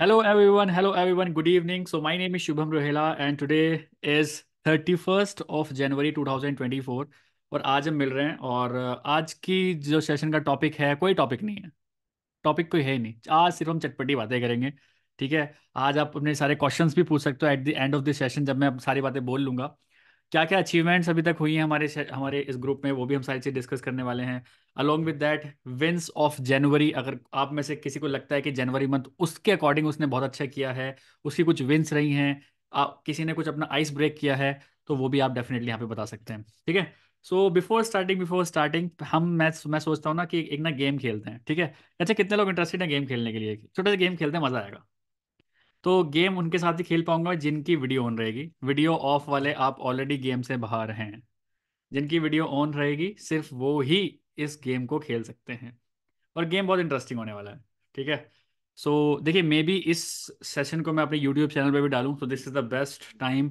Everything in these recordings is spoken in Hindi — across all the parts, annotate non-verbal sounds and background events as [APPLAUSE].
Hello everyone. Hello everyone. Good evening. So my name is Shubham Rohela and today is 31st of जनवरी 2024 और आज हम मिल रहे हैं और आज की जो सेशन का टॉपिक है कोई टॉपिक नहीं है टॉपिक कोई है नहीं आज सिर्फ हम चटपटी बातें करेंगे ठीक है आज आप अपने सारे क्वेश्चंस भी पूछ सकते हो at the end of the session जब मैं सारी बातें बोल लूंगा क्या क्या अचीवमेंट्स अभी तक हुई हैं हमारे हमारे इस ग्रुप में वो भी हम सारी चीज़ डिस्कस करने वाले हैं along with that wins of January अगर आप में से किसी को लगता है कि जनवरी मंथ उसके अकॉर्डिंग उसने बहुत अच्छा किया है उसकी कुछ विंस रही हैं आप किसी ने कुछ अपना आइस ब्रेक किया है तो वो भी आप डेफिनेटली यहाँ पे बता सकते हैं ठीक है so before starting before starting हम मैं मैं सोचता हूँ ना कि एक ना गेम खेलते हैं ठीक है अच्छा कितने लोग इंटरेस्टेड हैं गेम खेलने के लिए छोटा सा गेम खेलते हैं मज़ा आएगा तो गेम उनके साथ ही खेल पाऊंगा जिनकी वीडियो ऑन रहेगी वीडियो ऑफ वाले आप ऑलरेडी गेम से बाहर हैं जिनकी वीडियो ऑन रहेगी सिर्फ वो ही इस गेम को खेल सकते हैं और गेम बहुत इंटरेस्टिंग होने वाला है ठीक है सो so, देखिए मे बी इस सेशन को मैं अपने यूट्यूब चैनल पे भी डालूं तो this is the best time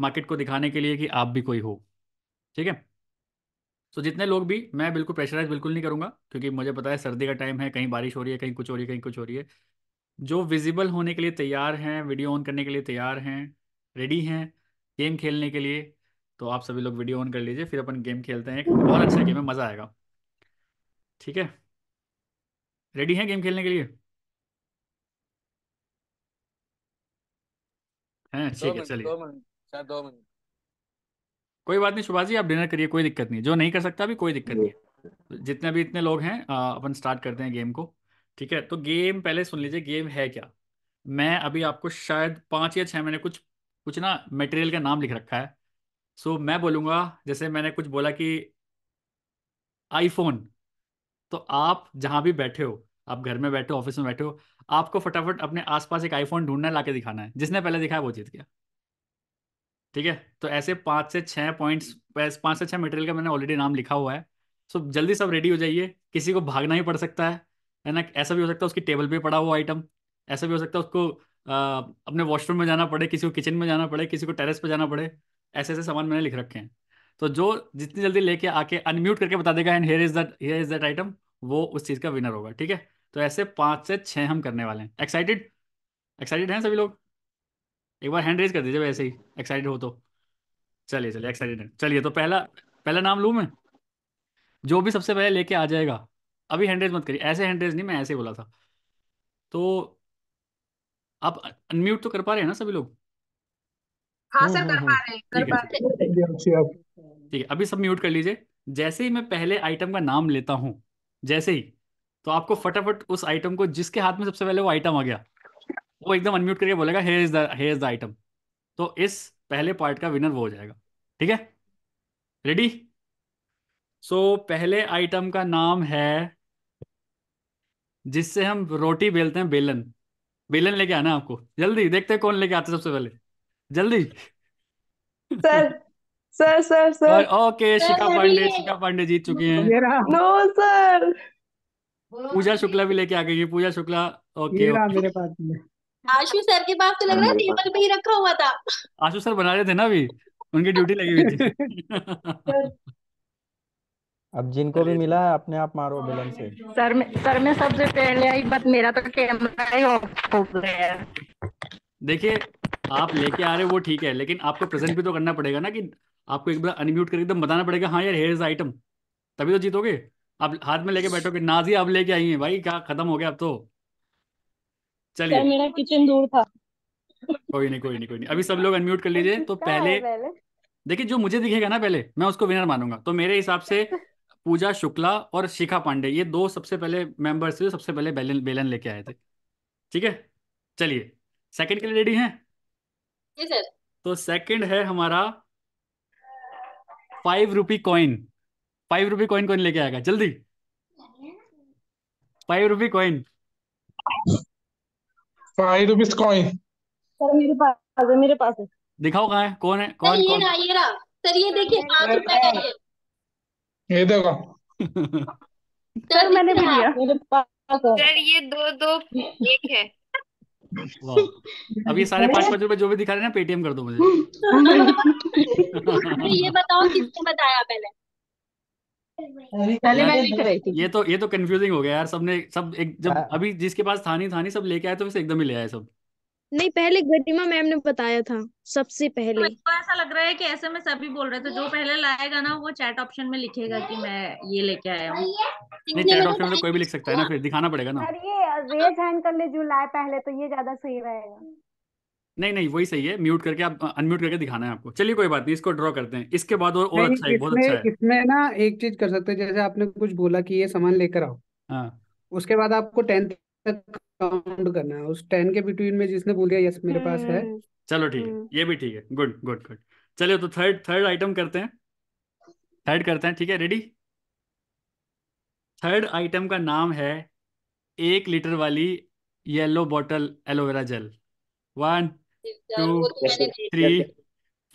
market को दिखाने के लिए कि आप भी कोई हो ठीक है सो so, जितने लोग भी मैं बिल्कुल प्रेशराइज बिल्कुल नहीं करूंगा क्योंकि मुझे पता है सर्दी का टाइम है कहीं बारिश हो रही है कहीं कुछ हो रही है कहीं कुछ हो रही है जो विजिबल होने के लिए तैयार हैं वीडियो ऑन करने के लिए तैयार हैं रेडी हैं गेम खेलने के लिए तो आप सभी लोग वीडियो ऑन कर लीजिए फिर अपन गेम खेलते हैं बहुत अच्छा गेम है मज़ा आएगा ठीक है रेडी हैं गेम खेलने के लिए हैं ठीक है चलिए कोई बात नहीं सुभाष जी आप डिनर करिए कोई दिक्कत नहीं जो नहीं कर सकता अभी कोई दिक्कत नहीं जितने भी इतने लोग हैं अपन स्टार्ट करते हैं गेम को ठीक है तो गेम पहले सुन लीजिए गेम है क्या मैं अभी आपको शायद पांच या छह मैंने कुछ कुछ ना मटेरियल का नाम लिख रखा है सो मैं बोलूंगा जैसे मैंने कुछ बोला कि आईफोन तो आप जहां भी बैठे हो आप घर में बैठे हो ऑफिस में बैठे हो आपको फटाफट अपने आसपास एक आईफोन ढूंढना ला के दिखाना है जिसने पहले दिखाया वो जीत गया ठीक है तो ऐसे पांच से छह पॉइंट्स पांच से छह मटेरियल का मैंने ऑलरेडी नाम लिखा हुआ है सो जल्दी सब रेडी हो जाइए किसी को भागना ही पड़ सकता है है ना ऐसा भी हो सकता है उसकी टेबल पे पड़ा हुआ आइटम ऐसा भी हो सकता है उसको आ, अपने वॉशरूम में जाना पड़े किसी को किचन में जाना पड़े किसी को टेरेस पे जाना पड़े ऐसे ऐसे सामान मैंने लिख रखे हैं तो जो जितनी जल्दी लेके आके अनम्यूट करके बता देगा and here is that here is that item वो उस चीज़ का विनर होगा ठीक है तो ऐसे पाँच से छः हम करने वाले हैं एक्साइटेड एक्साइटेड हैं सभी लोग एक बार हैंड रेज कर दीजिए वैसे ही एक्साइटेड हो तो चलिए चलिए एक्साइटेड चलिए तो पहला पहला नाम लूँ मैं जो भी सबसे पहले लेके आ जाएगा अभी हैंड मत करिए ऐसे हैंड नहीं मैं ऐसे बोला था तो आप अनम्यूट तो कर पा रहे हैं ना सभी लोग हाँ, हाँ सर हाँ, कर हाँ। पा रहे हैं कर पा रहे हैं ठीक है अभी सब म्यूट कर लीजिए जैसे ही मैं पहले आइटम का नाम लेता हूँ जैसे ही तो आपको फटाफट उस आइटम को जिसके हाथ में सबसे पहले वो आइटम आ गया वो एकदम अनम्यूट करके बोलेगा here is the here is the item तो इस पहले पार्ट का विनर वो हो जाएगा ठीक है रेडी सो so, पहले आइटम का नाम है जिससे हम रोटी बेलते हैं बेलन बेलन लेके आना आपको जल्दी देखते हैं कौन लेके आते सबसे पहले जल्दी sir sir sir sir okay Shikha Pandey Shikha Pandey जीत चुकी हैं नो सर पूजा शुक्ला भी लेके आ गई पूजा शुक्ला ओके मेरे पास आशु सर के पास तो लग रहा है टेबल पे ही रखा हुआ था आशु सर बना रहे थे ना अभी उनकी ड्यूटी लगी हुई थी [LAUGHS] [LAUGHS] अब जिनको भी मिला है अपने आप मारो बिलन से सर में सर में सबसे पहले आई बट मेरा तो कैमरा ही ऑफ हो गया देखिए आप लेके आ रहे हो वो ठीक है लेकिन आपको प्रेजेंट भी तो करना पड़ेगा ना कि आपको एक बार अनम्यूट करके एकदम बताना पड़ेगा हाँ यार हेयर आइटम तभी तो जीतोगे आप हाथ में लेके बैठोगे नाजी आप लेके आई है भाई क्या खत्म हो गया अब तो चलिए मेरा किचन दूर था कोई नहीं कोई नहीं कोई नहीं अभी सब लोग अनम्यूट कर लीजिए तो पहले देखिए जो मुझे दिखेगा ना पहले मैं उसको विनर मानूंगा तो मेरे हिसाब से पूजा शुक्ला और शिखा पांडे ये दो सबसे पहले मेंबर्स थे सबसे पहले बेलन बेलन लेके आए थे ठीक है चलिए सेकंड के लिए रेडी हैं जी सर तो सेकंड है हमारा five rupee coin five rupee coin कौन लेके आएगा जल्दी five rupee coin five rupees coin sir मेरे पास है मेरे पास है दिखाओ कहाँ है कौन है कौन सर ये कौन? रहा ये रहा सर ये देखिए पाँच रुपए का ये ये देखो सर मैंने भी लिया सर ये दो दो एक है अब ये सारे पांच पांच रुपए जो भी दिखा रहे हैं ना पेटीएम कर दो मुझे [LAUGHS] ये बताओ किसने बताया पहले पहले मैं लिख रही थी ये तो ये तो कंफ्यूजिंग हो गया यार सबने सब एक जब हाँ। अभी जिसके पास थानी थानी सब लेके आए तो फिर एकदम ही ले आए सब नहीं पहले गरिमा मैम ने बताया था सबसे तो पहले मेरे को ऐसा लग रहा है कि ऐसे में सभी बोल रहे थे जो पहले लाएगा ना वो चैट ऑप्शन में लिखेगा कि मैं ये लेके आया हूँ नहीं चैट ऑप्शन में तो कोई भी लिख सकता है ना फिर दिखाना पड़ेगा ना ये हैंड कर ले जो लाए पहले तो ये ज्यादा सही रहेगा नहीं नहीं वही सही है म्यूट करके आप अनम्यूट करके दिखाना है आपको चलिए कोई बात नहीं इसको ड्रॉ करते हैं इसके बाद और और अच्छा है बहुत अच्छा है इसमें ना एक चीज कर सकते हैं जैसे आपने कुछ बोला कि ये सामान लेकर आओ हाँ उसके बाद आपको टेंथ तक काउंट करना है उस टेन के बिटवीन में जिसने बोल दिया यस मेरे पास है हम्म। चलो ठीक है हम्म। ये भी ठीक है गुड गुड गुड चलिए तो थर्ड थर्ड आइटम करते हैं थर्ड करते हैं ठीक है रेडी थर्ड आइटम का नाम है एक लीटर वाली yellow bottle aloe vera gel one two three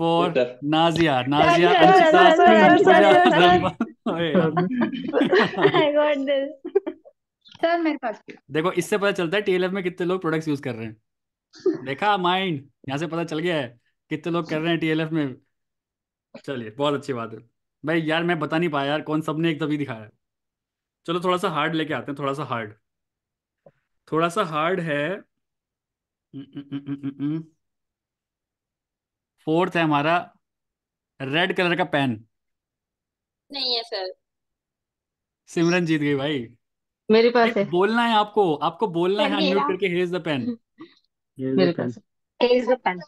four Nazia Nazia Anshita [LAUGHS] [LAUGHS] [LAUGHS] sir मेरे पास देखो इससे पता चलता है टीएलएफ में कितने लोग प्रोडक्ट्स यूज कर रहे हैं [LAUGHS] देखा माइंड यहाँ से पता चल गया है कितने लोग कर रहे हैं टीएलएफ में चलिए बहुत अच्छी बात है भाई यार मैं बता नहीं पाया यार कौन सबने एक तभी दिखाया चलो थोड़ा सा हार्ड लेके आते हैं थोड़ा सा हार्ड थोड़ा सा हार्ड है फोर्थ हम्म, हम्म, हम्म, है हमारा रेड कलर का पेन नहीं है सर सिमरन जीत गई भाई मेरे पास है बोलना है आपको आपको बोलना है अनम्यूट करके हियर इज द पेन मेरे पास here is the pen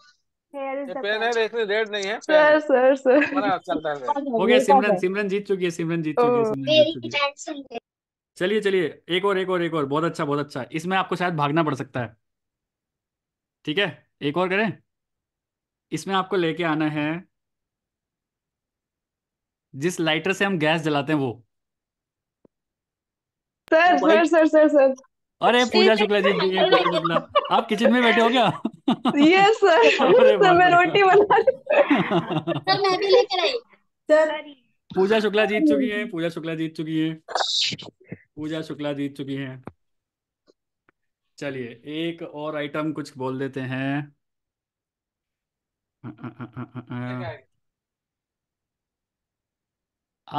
pen है देखने रेड नहीं है सर सर सर हमारा चलता है हो [LAUGHS] गया सिमरन सिमरन जीत चुकी है सिमरन जीत चुकी है चलिए चलिए एक और एक और एक और बहुत अच्छा बहुत अच्छा इसमें आपको शायद भागना पड़ सकता है ठीक है एक और करें इसमें आपको लेके आना है जिस लाइटर से हम गैस जलाते हैं वो सर तो सर सर सर सर अरे पूजा शुक्ला जी मतलब, आप किचन में बैठे हो क्या यस [LAUGHS] सर सर मैं रोटी बना सर मैं भी लेकर आई सर पूजा शुक्ला जीत चुकी है पूजा शुक्ला जीत चुकी है पूजा शुक्ला जीत चुकी है चलिए एक और आइटम कुछ बोल देते हैं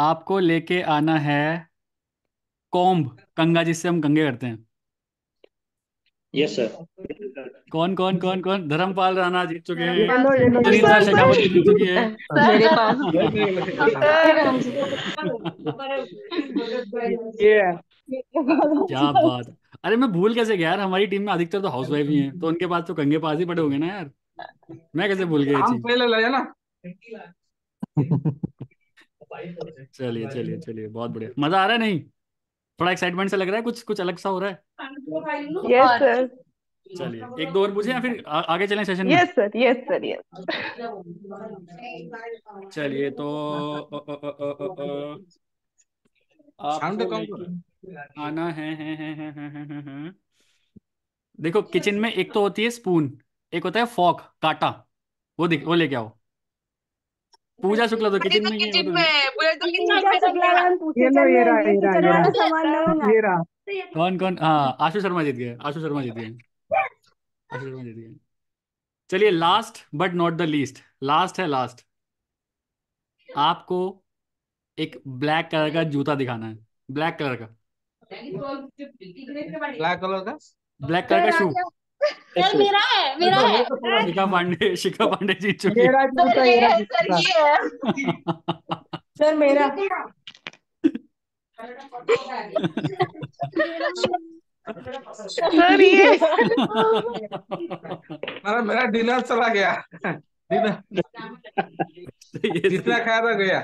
आपको लेके आना है कोम्ब कंगा जिससे हम कंगे करते हैं यस सर कौन कौन कौन कौन धर्मपाल राणा जीत चुके हैं जीत क्या बात अरे मैं भूल कैसे गया यार हमारी टीम में अधिकतर तो हाउसवाइफ ही हैं तो उनके पास तो कंगे पास ही पड़े होंगे ना यार मैं कैसे भूल गया चलिए चलिए चलिए बहुत बढ़िया मजा आ रहा है नहीं थोड़ा एक्साइटमेंट से लग रहा है कुछ कुछ अलग सा हो रहा है यस हाँ, सर तो चलिए एक दो और पूछे या फिर आगे चलें session yes sir yes sir yes चलिए तो आना है, है, है, है, है, है, है देखो किचन में एक तो होती है स्पून एक होता है फॉक काटा वो दिख वो लेके आओ पूजा शुक्ला तो किचन तो में किचन में पूजा तो किचन में कौन कौन हाँ आशु शर्मा जीत गए आशु शर्मा जीत गए आशु शर्मा जीत गए चलिए last but not the least last है लास्ट आपको एक ब्लैक कलर का जूता दिखाना है ब्लैक कलर का ब्लैक कलर का ब्लैक कलर का शू यार मेरा है मेरा है शिखा पांडे शिखा पांडे जी मेरा तो सर ये है सर ये है सर मेरा सर ये मेरा डिनर चला गया डिनर जितना खाया था गया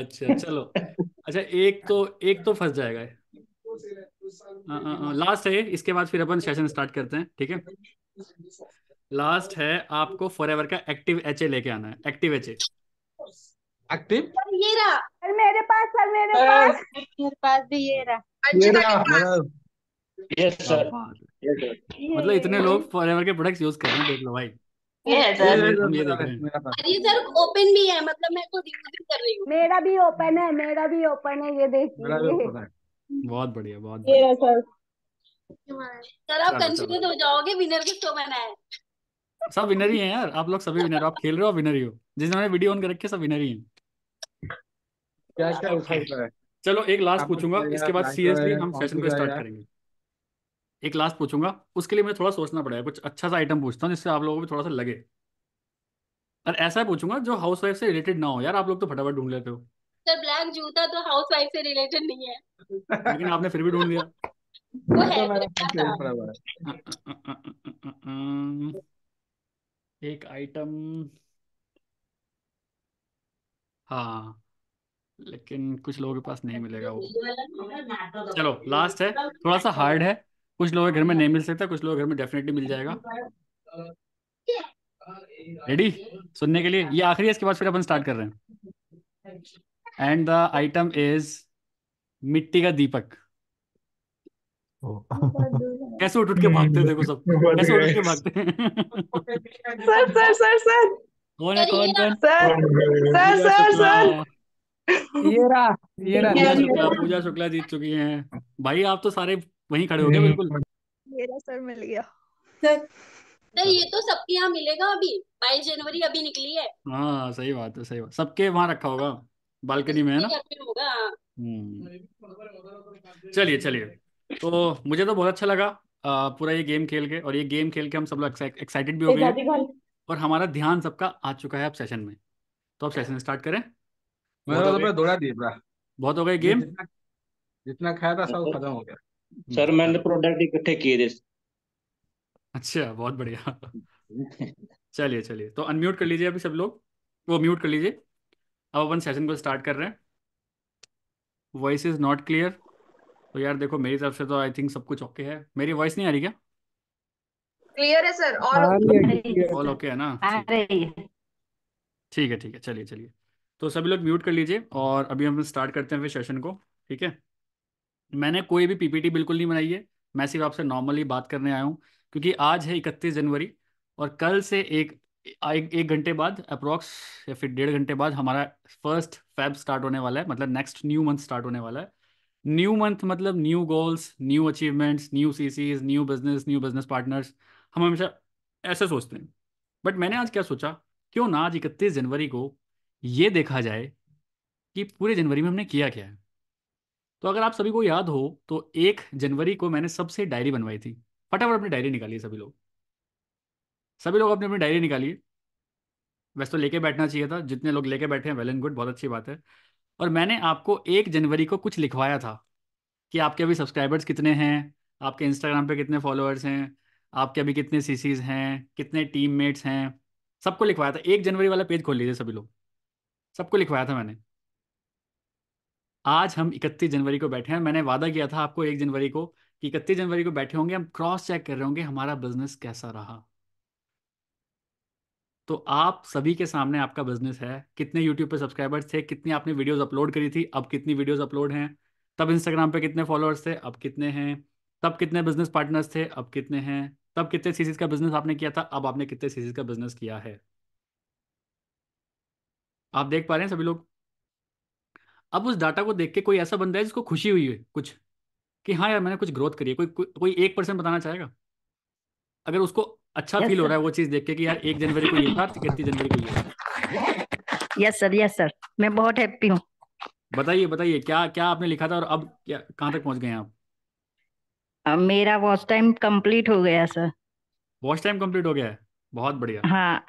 अच्छा चलो अच्छा एक तो एक तो फंस जाएगा हाँ, हाँ, लास्ट है इसके बाद फिर अपन सेशन स्टार्ट करते हैं ठीक है लास्ट है आपको फॉरएवर का एक्टिव एचए लेके आना है एक्टिव एच एक्टिव ये रहा सर मेरे पास सर मेरे पास मेरे पास भी ये रहा ये रहा यस सर हाँ। मतलब इतने लोग फॉरएवर के प्रोडक्ट्स यूज कर रहे हैं देख लो भाई ये सर ओपन भी है मतलब मैं तो यूज भी कर रही हूँ मेरा भी ओपन है मेरा भी ओपन है ये देखिए बहुत बढ़िया बहुत सर आप कंफ्यूज तो हो जाओगे विनर किसको बनाए सब विनर ही हैं यार आप लोग सभी विनर आप खेल रहे हो विनर ही हो जिसने वीडियो ऑन कर रखी है सब विनर ही हैं क्या क्या उठा है चलो एक लास्ट पूछूंगा इसके बाद सीरियसली हम सेशन को स्टार्ट करेंगे एक लास्ट पूछूंगा उसके लिए मुझे थोड़ा सोचना पड़ेगा कुछ अच्छा सा आइटम पूछता हूँ जिससे आप लोगों को थोड़ा सा लगे और ऐसा पूछूंगा जो हाउस वाइफ से रिलेटेड ना हो यार आप लोग तो फटाफट ढूंढ लेते हो सर ब्लैक जूता तो हाउस वाइफ से रिलेटेड नहीं है लेकिन आपने फिर भी ढूंढ लिया [LAUGHS] वो है तो [LAUGHS] एक आइटम हाँ लेकिन कुछ लोगों के पास नहीं मिलेगा वो चलो लास्ट है थोड़ा सा हार्ड है कुछ लोगों के घर में नहीं मिल सकता कुछ लोगों के घर में डेफिनेटली मिल जाएगा रेडी सुनने के लिए ये आखिरी है इसके बाद फिर अपन स्टार्ट कर रहे हैं एंड द आइटम इज मिट्टी का दीपक कैसे उठ उठ के भागते देखो सब हम्म, कैसे उठ उठ के भागते सर सर सर सर कौन है कौन कौन सर सर सर सर ये रहा ये रहा पूजा शुक्ला पूजा शुक्ला जीत चुकी हैं भाई आप तो सारे वहीं खड़े हो गए बिल्कुल मेरा सर मिल गया सर ये तो सबके यहाँ मिलेगा अभी बाईस जनवरी अभी निकली है हाँ सही बात है सही बात सबके वहाँ रखा होगा बालकनी में है ना हम्म। चलिए चलिए तो मुझे तो बहुत अच्छा लगा पूरा ये गेम खेल के और ये गेम खेल के हम सब लोग एक्साइटेड भी हो गए और हमारा ध्यान सबका आ चुका है अब सेशन में तो अब सेशन स्टार्ट करें बहुत हो गए गेम जितना खाया था सब खत्म हो गया सर मैंने प्रोडक्ट इकट्ठे किए थे अच्छा बहुत बढ़िया [LAUGHS] चलिए चलिए तो अनम्यूट कर लीजिए अभी सब लोग वो म्यूट कर लीजिए अब अपन सेशन को स्टार्ट कर रहे हैं वॉइस इज़ नॉट क्लियर तो यार देखो मेरी तरफ से तो आई थिंक सब कुछ ओके है मेरी वॉइस नहीं आ रही क्या क्लियर है सर ऑल ऑल ओके है ना हाँ, ठीक है ठीक है चलिए चलिए तो सभी लोग म्यूट कर लीजिए और अभी हम स्टार्ट करते हैं फिर सेशन को ठीक है मैंने कोई भी पीपीटी बिल्कुल नहीं बनाई है मैं सिर्फ आपसे नॉर्मली बात करने आया हूँ क्योंकि आज है इकतीस जनवरी और कल से एक एक घंटे बाद अप्रॉक्स या फिर डेढ़ घंटे बाद हमारा फर्स्ट फैब स्टार्ट होने वाला है मतलब नेक्स्ट न्यू मंथ स्टार्ट होने वाला है न्यू मंथ मतलब new goals new achievements new सीसीज new business new business partners हम हमेशा ऐसे सोचते हैं बट मैंने आज क्या सोचा क्यों ना आज इकतीस जनवरी को ये देखा जाए कि पूरे जनवरी में हमने किया क्या है तो अगर आप सभी को याद हो तो एक जनवरी को मैंने सबसे डायरी बनवाई थी फटाफट अपनी डायरी निकाली सभी लोग सभी लोग अपनी अपनी डायरी निकालिए वैसे तो लेके बैठना चाहिए था जितने लोग लेके बैठे हैं वेल एंड गुड बहुत अच्छी बात है और मैंने आपको एक जनवरी को कुछ लिखवाया था कि आपके अभी सब्सक्राइबर्स कितने हैं आपके इंस्टाग्राम पे कितने फॉलोअर्स हैं आपके अभी कितने सीसीज हैं कितने टीम मेट्स हैं सबको लिखवाया था एक जनवरी वाला पेज खोल लीजिए सभी लोग सबको लिखवाया था मैंने आज हम इकतीस जनवरी को बैठे हैं मैंने वादा किया था आपको एक जनवरी को कि इकतीस जनवरी को बैठे होंगे हम क्रॉस चेक कर रहे होंगे हमारा बिजनेस कैसा रहा तो आप सभी के सामने आपका बिजनेस है कितने यूट्यूब पे सब्सक्राइबर्स थे कितनी आपने वीडियोस अपलोड करी थी अब कितनी वीडियोस अपलोड हैं तब इंस्टाग्राम पे कितने फॉलोअर्स थे अब कितने हैं तब कितने बिजनेस पार्टनर्स थे अब कितने हैं तब कितने सीसीज का बिजनेस आपने किया था अब आपने कितने सीसीज का बिजनेस किया है आप देख पा रहे हैं सभी लोग अब उस डाटा को देख के कोई ऐसा बंदा है जिसको खुशी हुई है कुछ कि हाँ यार मैंने कुछ ग्रोथ करी है कोई को, कोई एक परसेंट बताना चाहेगा अगर उसको अच्छा yes, फील हो रहा है वो चीज देख के कि यार एक जनवरी को ये था इकतीस तो जनवरी को ये यस सर यस सर मैं बहुत हैप्पी हूँ बताइए बताइए क्या क्या आपने लिखा था और अब क्या कहाँ तक पहुँच गए आप अब मेरा वॉच टाइम कंप्लीट हो गया सर वॉच टाइम कंप्लीट हो गया है बहुत बढ़िया हाँ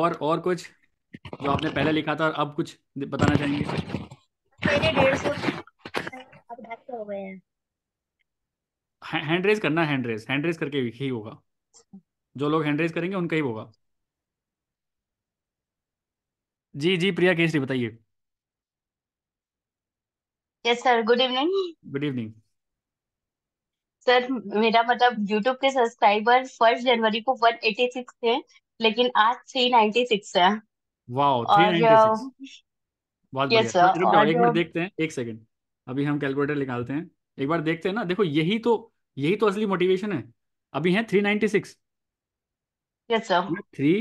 और और कुछ जो आपने पहले लिखा था और अब कुछ बताना चाहेंगे डेढ़ सौ अब ढाई हो गए हैं हैंड रेज करना हैंड रेज हैंड रेज करके ही होगा जो लोग हैंड रेज करेंगे उनका ही होगा जी जी प्रिया केसरी बताइए yes sir good evening good evening sir मेरा मतलब यूट्यूब के सब्सक्राइबर फर्स्ट जनवरी को 186 थे लेकिन आज 396 है वाओ 396 um, बहुत बढ़िया yes, सर और एक मिनट um, देखते हैं एक सेकंड अभी हम कैलकुलेटर निकालते हैं एक बार देखते हैं ना देखो यही तो यही तो असली मोटिवेशन है अभी है three ninety six three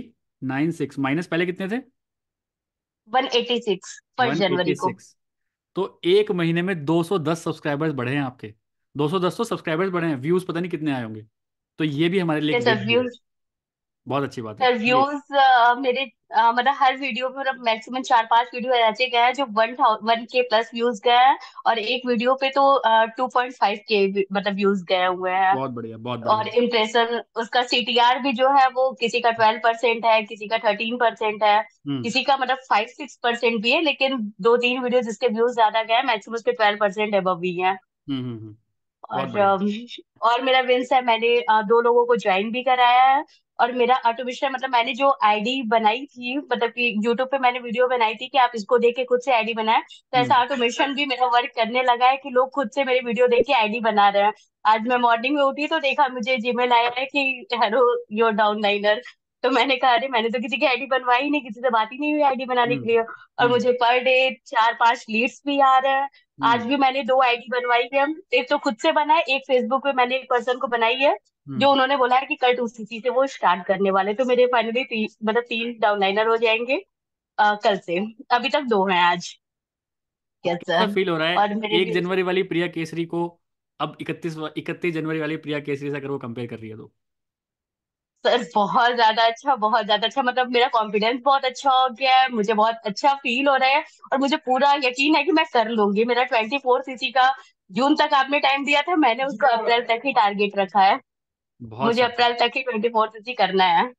nine six minus पहले कितने थे 186 एटी जनवरी को तो एक महीने में 210 सब्सक्राइबर्स बढ़े हैं आपके 210 तो सब्सक्राइबर्स बढ़े हैं व्यूज पता नहीं कितने आए होंगे तो ये भी हमारे लिए yes, बहुत अच्छी बात है सर व्यूज uh, मेरे uh, मतलब हर वीडियो पे मतलब मैक्सिमम चार पांच वीडियो ऐसे गए हैं जो वन वन के प्लस व्यूज गए हैं और एक वीडियो पे तो टू पॉइंट फाइव के मतलब व्यूज गए हुए हैं बहुत बढ़िया बहुत बढ़िया और इम्प्रेशन उसका सीटीआर भी जो है वो किसी का ट्वेल्व परसेंट है किसी का थर्टीन परसेंट है हम्म। किसी का मतलब फाइव सिक्स परसेंट भी है लेकिन दो तीन वीडियो जिसके व्यूज ज्यादा गए मैक्सिमम उसके ट्वेल्व परसेंट अब भी है हम्म, हम्म, और um, और मेरा विंस है मैंने uh, दो लोगों को ज्वाइन भी कराया है और मेरा ऑटोमेशन मतलब मैंने जो आईडी बनाई थी मतलब कि यूट्यूब पे मैंने वीडियो बनाई थी कि आप इसको देख के खुद से आईडी बनाए तो ऐसा ऑटोमेशन हम्म। भी मेरा वर्क करने लगा है कि लोग खुद से मेरी वीडियो देख के आईडी बना रहे हैं आज मैं मॉर्निंग में उठी तो देखा मुझे जीमेल आया है कि हेलो योर लाइनर तो मैंने कहा अरे मैंने तो किसी की आईडी बनवाई नहीं किसी से बात ही नहीं हुई आईडी बनाने हम्म, के लिए और हम्म। मुझे पर डे चार पांच लीड्स भी आ रहे हैं आज हम्म। भी मैंने दो आईडी बनवाई है एक तो खुद से बनाए एक फेसबुक पे मैंने एक पर्सन को बनाई है जो उन्होंने बोला है कि कल उसी से वो स्टार्ट करने वाले तो मेरे फाइनली ती, मतलब तीन डाउनलाइनर हो जाएंगे आ, कल से अभी तक दो हैं आज कैसा फील हो रहा है और मेरे एक जनवरी वाली प्रिया केसरी को अब इकतीस इकतीस जनवरी वाली प्रिया केसरी से अगर वो कंपेयर कर रही है तो सर बहुत ज्यादा अच्छा बहुत ज्यादा अच्छा मतलब मेरा कॉन्फिडेंस बहुत अच्छा हो गया है मुझे बहुत अच्छा फील हो रहा है और मुझे पूरा यकीन है कि मैं कर लूंगी मेरा ट्वेंटी फोर सीसी का जून तक आपने टाइम दिया था मैंने उसको अप्रैल तक ही टारगेट रखा है बहुत मुझे अप्रैल तक ही ट्वेंटी फोर सीसी करना है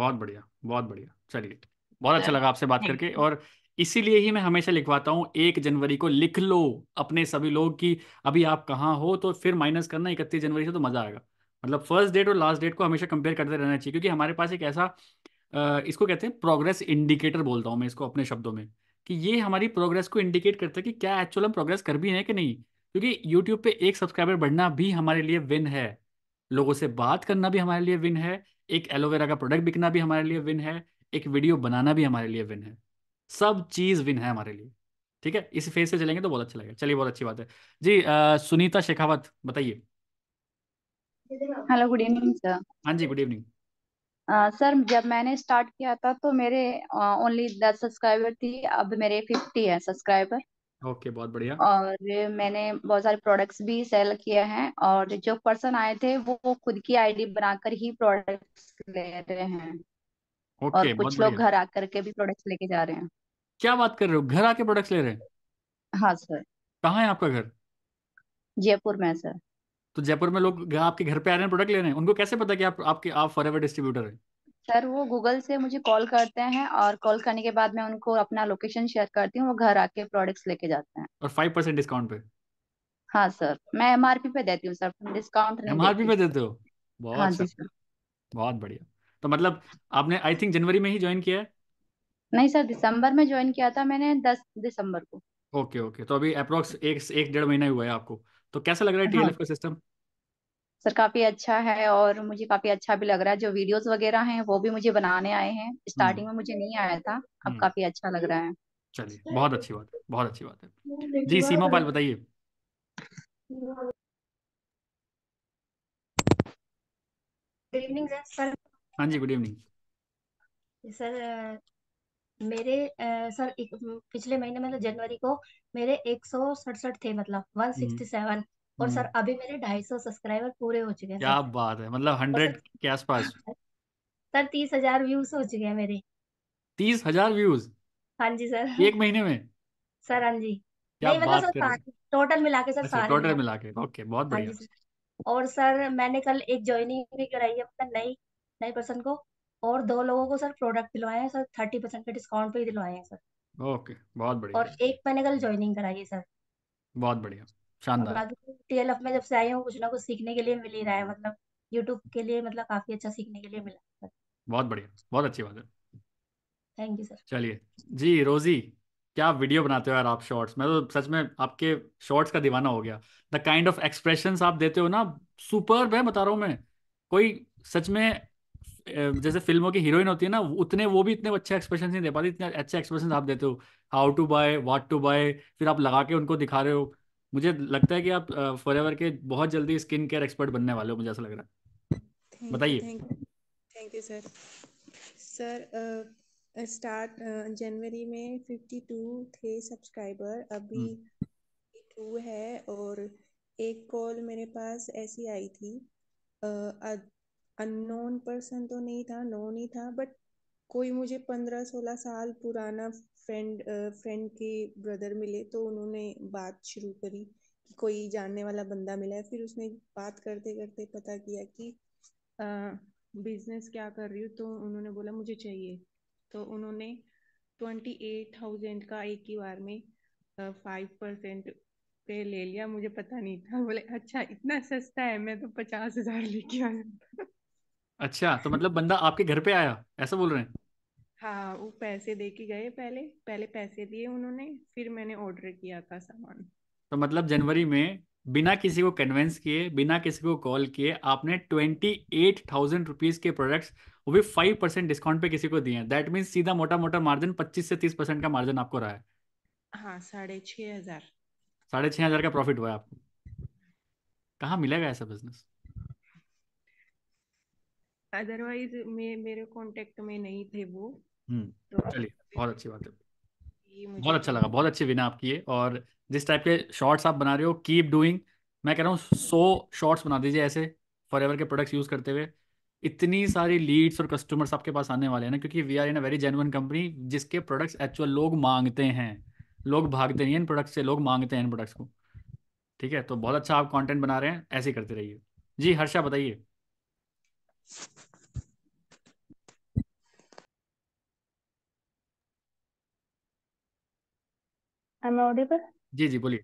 बहुत बढ़िया बहुत बढ़िया चलिए बहुत अच्छा लगा आपसे बात करके और इसीलिए ही मैं हमेशा लिखवाता हूँ एक जनवरी को लिख लो अपने सभी लोग की अभी आप कहाँ हो तो फिर माइनस करना इकतीस जनवरी से तो मजा आएगा मतलब फर्स्ट डेट और लास्ट डेट को हमेशा कंपेयर करते रहना चाहिए क्योंकि हमारे पास एक ऐसा इसको कहते हैं प्रोग्रेस इंडिकेटर बोलता हूँ मैं इसको अपने शब्दों में कि ये हमारी प्रोग्रेस को इंडिकेट करता है कि क्या एक्चुअल हम प्रोग्रेस कर भी हैं कि नहीं क्योंकि यूट्यूब पे एक सब्सक्राइबर बढ़ना भी हमारे लिए विन है लोगों से बात करना भी हमारे लिए विन है एक एलोवेरा का प्रोडक्ट बिकना भी हमारे लिए विन है एक वीडियो बनाना भी हमारे लिए विन है सब चीज़ विन है हमारे लिए ठीक है इस फेज से चलेंगे तो बहुत अच्छा लगेगा चलिए बहुत अच्छी बात है जी आ, सुनीता शेखावत बताइए हेलो गुड इवनिंग सर हाँ जी गुड इवनिंग सर जब मैंने स्टार्ट किया था तो मेरे ओनली uh, दस सब्सक्राइबर थी अब मेरे फिफ्टी है सब्सक्राइबर ओके okay, बहुत बढ़िया और मैंने बहुत सारे प्रोडक्ट्स भी सेल किए हैं और जो पर्सन आए थे वो, खुद की आईडी बनाकर ही प्रोडक्ट्स ले रहे हैं okay, और कुछ लोग घर आकर के भी प्रोडक्ट्स लेके जा रहे हैं क्या बात कर रहे हो घर आके प्रोडक्ट्स ले रहे हैं हाँ सर कहाँ है आपका घर जयपुर में सर तो जयपुर में लोग आपके घर पे आ रहे हैं प्रोडक्ट लेने उनको कैसे पता कि आप आपके आप फॉर एवर डिस्ट्रीब्यूटर हैं सर वो गूगल से मुझे कॉल करते हैं और कॉल करने के बाद मैं उनको अपना लोकेशन शेयर करती हूँ वो घर आके प्रोडक्ट्स लेके जाते हैं और फाइव परसेंट डिस्काउंट पे हाँ सर मैं एमआरपी पे देती हूँ सर डिस्काउंट नहीं एमआरपी पे देते हो बहुत हाँ सर बहुत बढ़िया तो मतलब आपने आई थिंक जनवरी में ही ज्वाइन किया है नहीं सर दिसंबर में ज्वाइन किया था मैंने दस दिसंबर को ओके ओके तो अभी अप्रोक्स एक डेढ़ महीना हुआ है आपको तो कैसा लग रहा है हाँ। टीएलएफ का सिस्टम सर काफी अच्छा है और मुझे काफी अच्छा भी लग रहा है जो वीडियोस वगैरह हैं वो भी मुझे बनाने आए हैं स्टार्टिंग हम्म। में मुझे नहीं आया था अब हम्म। काफी अच्छा लग रहा है चलिए बहुत अच्छी बात है बहुत अच्छी बात है जी सीमा पाल अच्छा बताइए गुड इवनिंग सर हाँ जी गुड इवनिंग सर मेरे आ, सर एक, पिछले महीने मतलब जनवरी को मेरे एक सौ सड़सठ थे मतलब वन हम्म। सिक्सटी सेवन और हम्म। सर अभी मेरे ढाई सौ सब्सक्राइबर पूरे हो चुके हैं क्या सर बात है मतलब हंड्रेड के आसपास [LAUGHS] सर तीस हजार व्यूज हो चुके हैं मेरे तीस हजार व्यूज हाँ जी सर एक महीने में सर हाँ जी क्या नहीं मतलब बात सर कर रहे टोटल मिला के सर अच्छा सारे टोटल मिला मिला के ओके बहुत हाँ जी बढ़िया सर और सर मैंने कल एक ज्वाइनिंग भी कराई है मतलब नई नई पर्सन को और दो लोगों को सर प्रोडक्ट दिलवाए हैं सर थर्टी परसेंट के डिस्काउंट पे ही दिलवाए हैं सर ओके बहुत बढ़िया और एक मैंने कल ज्वाइनिंग कराई है सर बहुत बढ़िया शानदार बाकी टीएलएफ में जब से आई हूँ कुछ ना कुछ सीखने के लिए मिल ही रहा है मतलब यूट्यूब के लिए मतलब काफी अच्छा सीखने के लिए मिला सर बहुत बढ़िया बहुत अच्छी बात है थैंक यू सर चलिए जी रोजी क्या वीडियो बनाते हो यार आप शॉर्ट्स मैं तो सच में आपके शॉर्ट्स का दीवाना हो गया द काइंड ऑफ एक्सप्रेशन आप देते हो ना सुपर मैं बता रहा हूँ मैं कोई सच में जैसे फिल्मों की हीरोइन होती है ना उतने वो भी इतने अच्छे एक्सप्रेशन नहीं दे पाते इतने अच्छे एक्सप्रेशन आप देते हो how to buy what to buy फिर आप लगा के उनको दिखा रहे हो मुझे लगता है कि आप फॉर एवर के बहुत जल्दी स्किन केयर एक्सपर्ट बनने वाले हो मुझे ऐसा लग रहा है बताइए thank you sir sir start जनवरी में 52 थे सब्सक्राइबर अभी टू हम्म। है और एक कॉल मेरे पास ऐसी आई थी अननोन पर्सन तो नहीं था नोन ही था बट कोई मुझे पंद्रह सोलह साल पुराना फ्रेंड फ्रेंड के ब्रदर मिले तो उन्होंने बात शुरू करी कि कोई जानने वाला बंदा मिला है फिर उसने बात करते करते पता किया कि बिजनेस क्या कर रही हूँ तो उन्होंने बोला मुझे चाहिए तो उन्होंने ट्वेंटी एट थाउजेंड का एक ही बार में फाइव परसेंट पे ले लिया मुझे पता नहीं था बोले अच्छा इतना सस्ता है मैं तो पचास हजार लेके आया अच्छा तो मतलब बंदा आपके घर पे आया ऐसा बोल रहे हैं हाँ वो पैसे दे के गए पहले पहले पैसे दिए उन्होंने फिर मैंने ऑर्डर किया था सामान तो मतलब जनवरी में बिना किसी को कन्वेंस किए बिना किसी को कॉल किए आपने ट्वेंटी एट थाउजेंड रुपीज के प्रोडक्ट्स वो भी फाइव परसेंट डिस्काउंट पे किसी को दिए दैट मीन्स सीधा मोटा मोटा मार्जिन पच्चीस से तीस परसेंट का मार्जिन आपको रहा है हाँ साढ़े छः हजार साढ़े छः हजार का प्रॉफिट हुआ है आपको कहाँ मिलेगा ऐसा बिजनेस अदरवाइज मैं मेरे कांटेक्ट में नहीं थे वो हम्म, तो चलिए बहुत अच्छी बात है बहुत अच्छा लगा बहुत अच्छी बिना आपकी है और जिस टाइप के शॉर्ट्स आप बना रहे हो कीप डूइंग मैं कह रहा हूँ सो शॉर्ट्स बना दीजिए ऐसे फॉर एवर के प्रोडक्ट्स यूज़ करते हुए इतनी सारी लीड्स और कस्टमर्स आपके पास आने वाले हैं ना क्योंकि we are in a very genuine company जिसके प्रोडक्ट्स एक्चुअल लोग मांगते हैं लोग भागते हैं इन प्रोडक्ट्स से लोग मांगते हैं इन प्रोडक्ट्स को ठीक है तो बहुत अच्छा आप कंटेंट बना रहे हैं ऐसे करते रहिए जी हर्षा बताइए जी जी बोलिए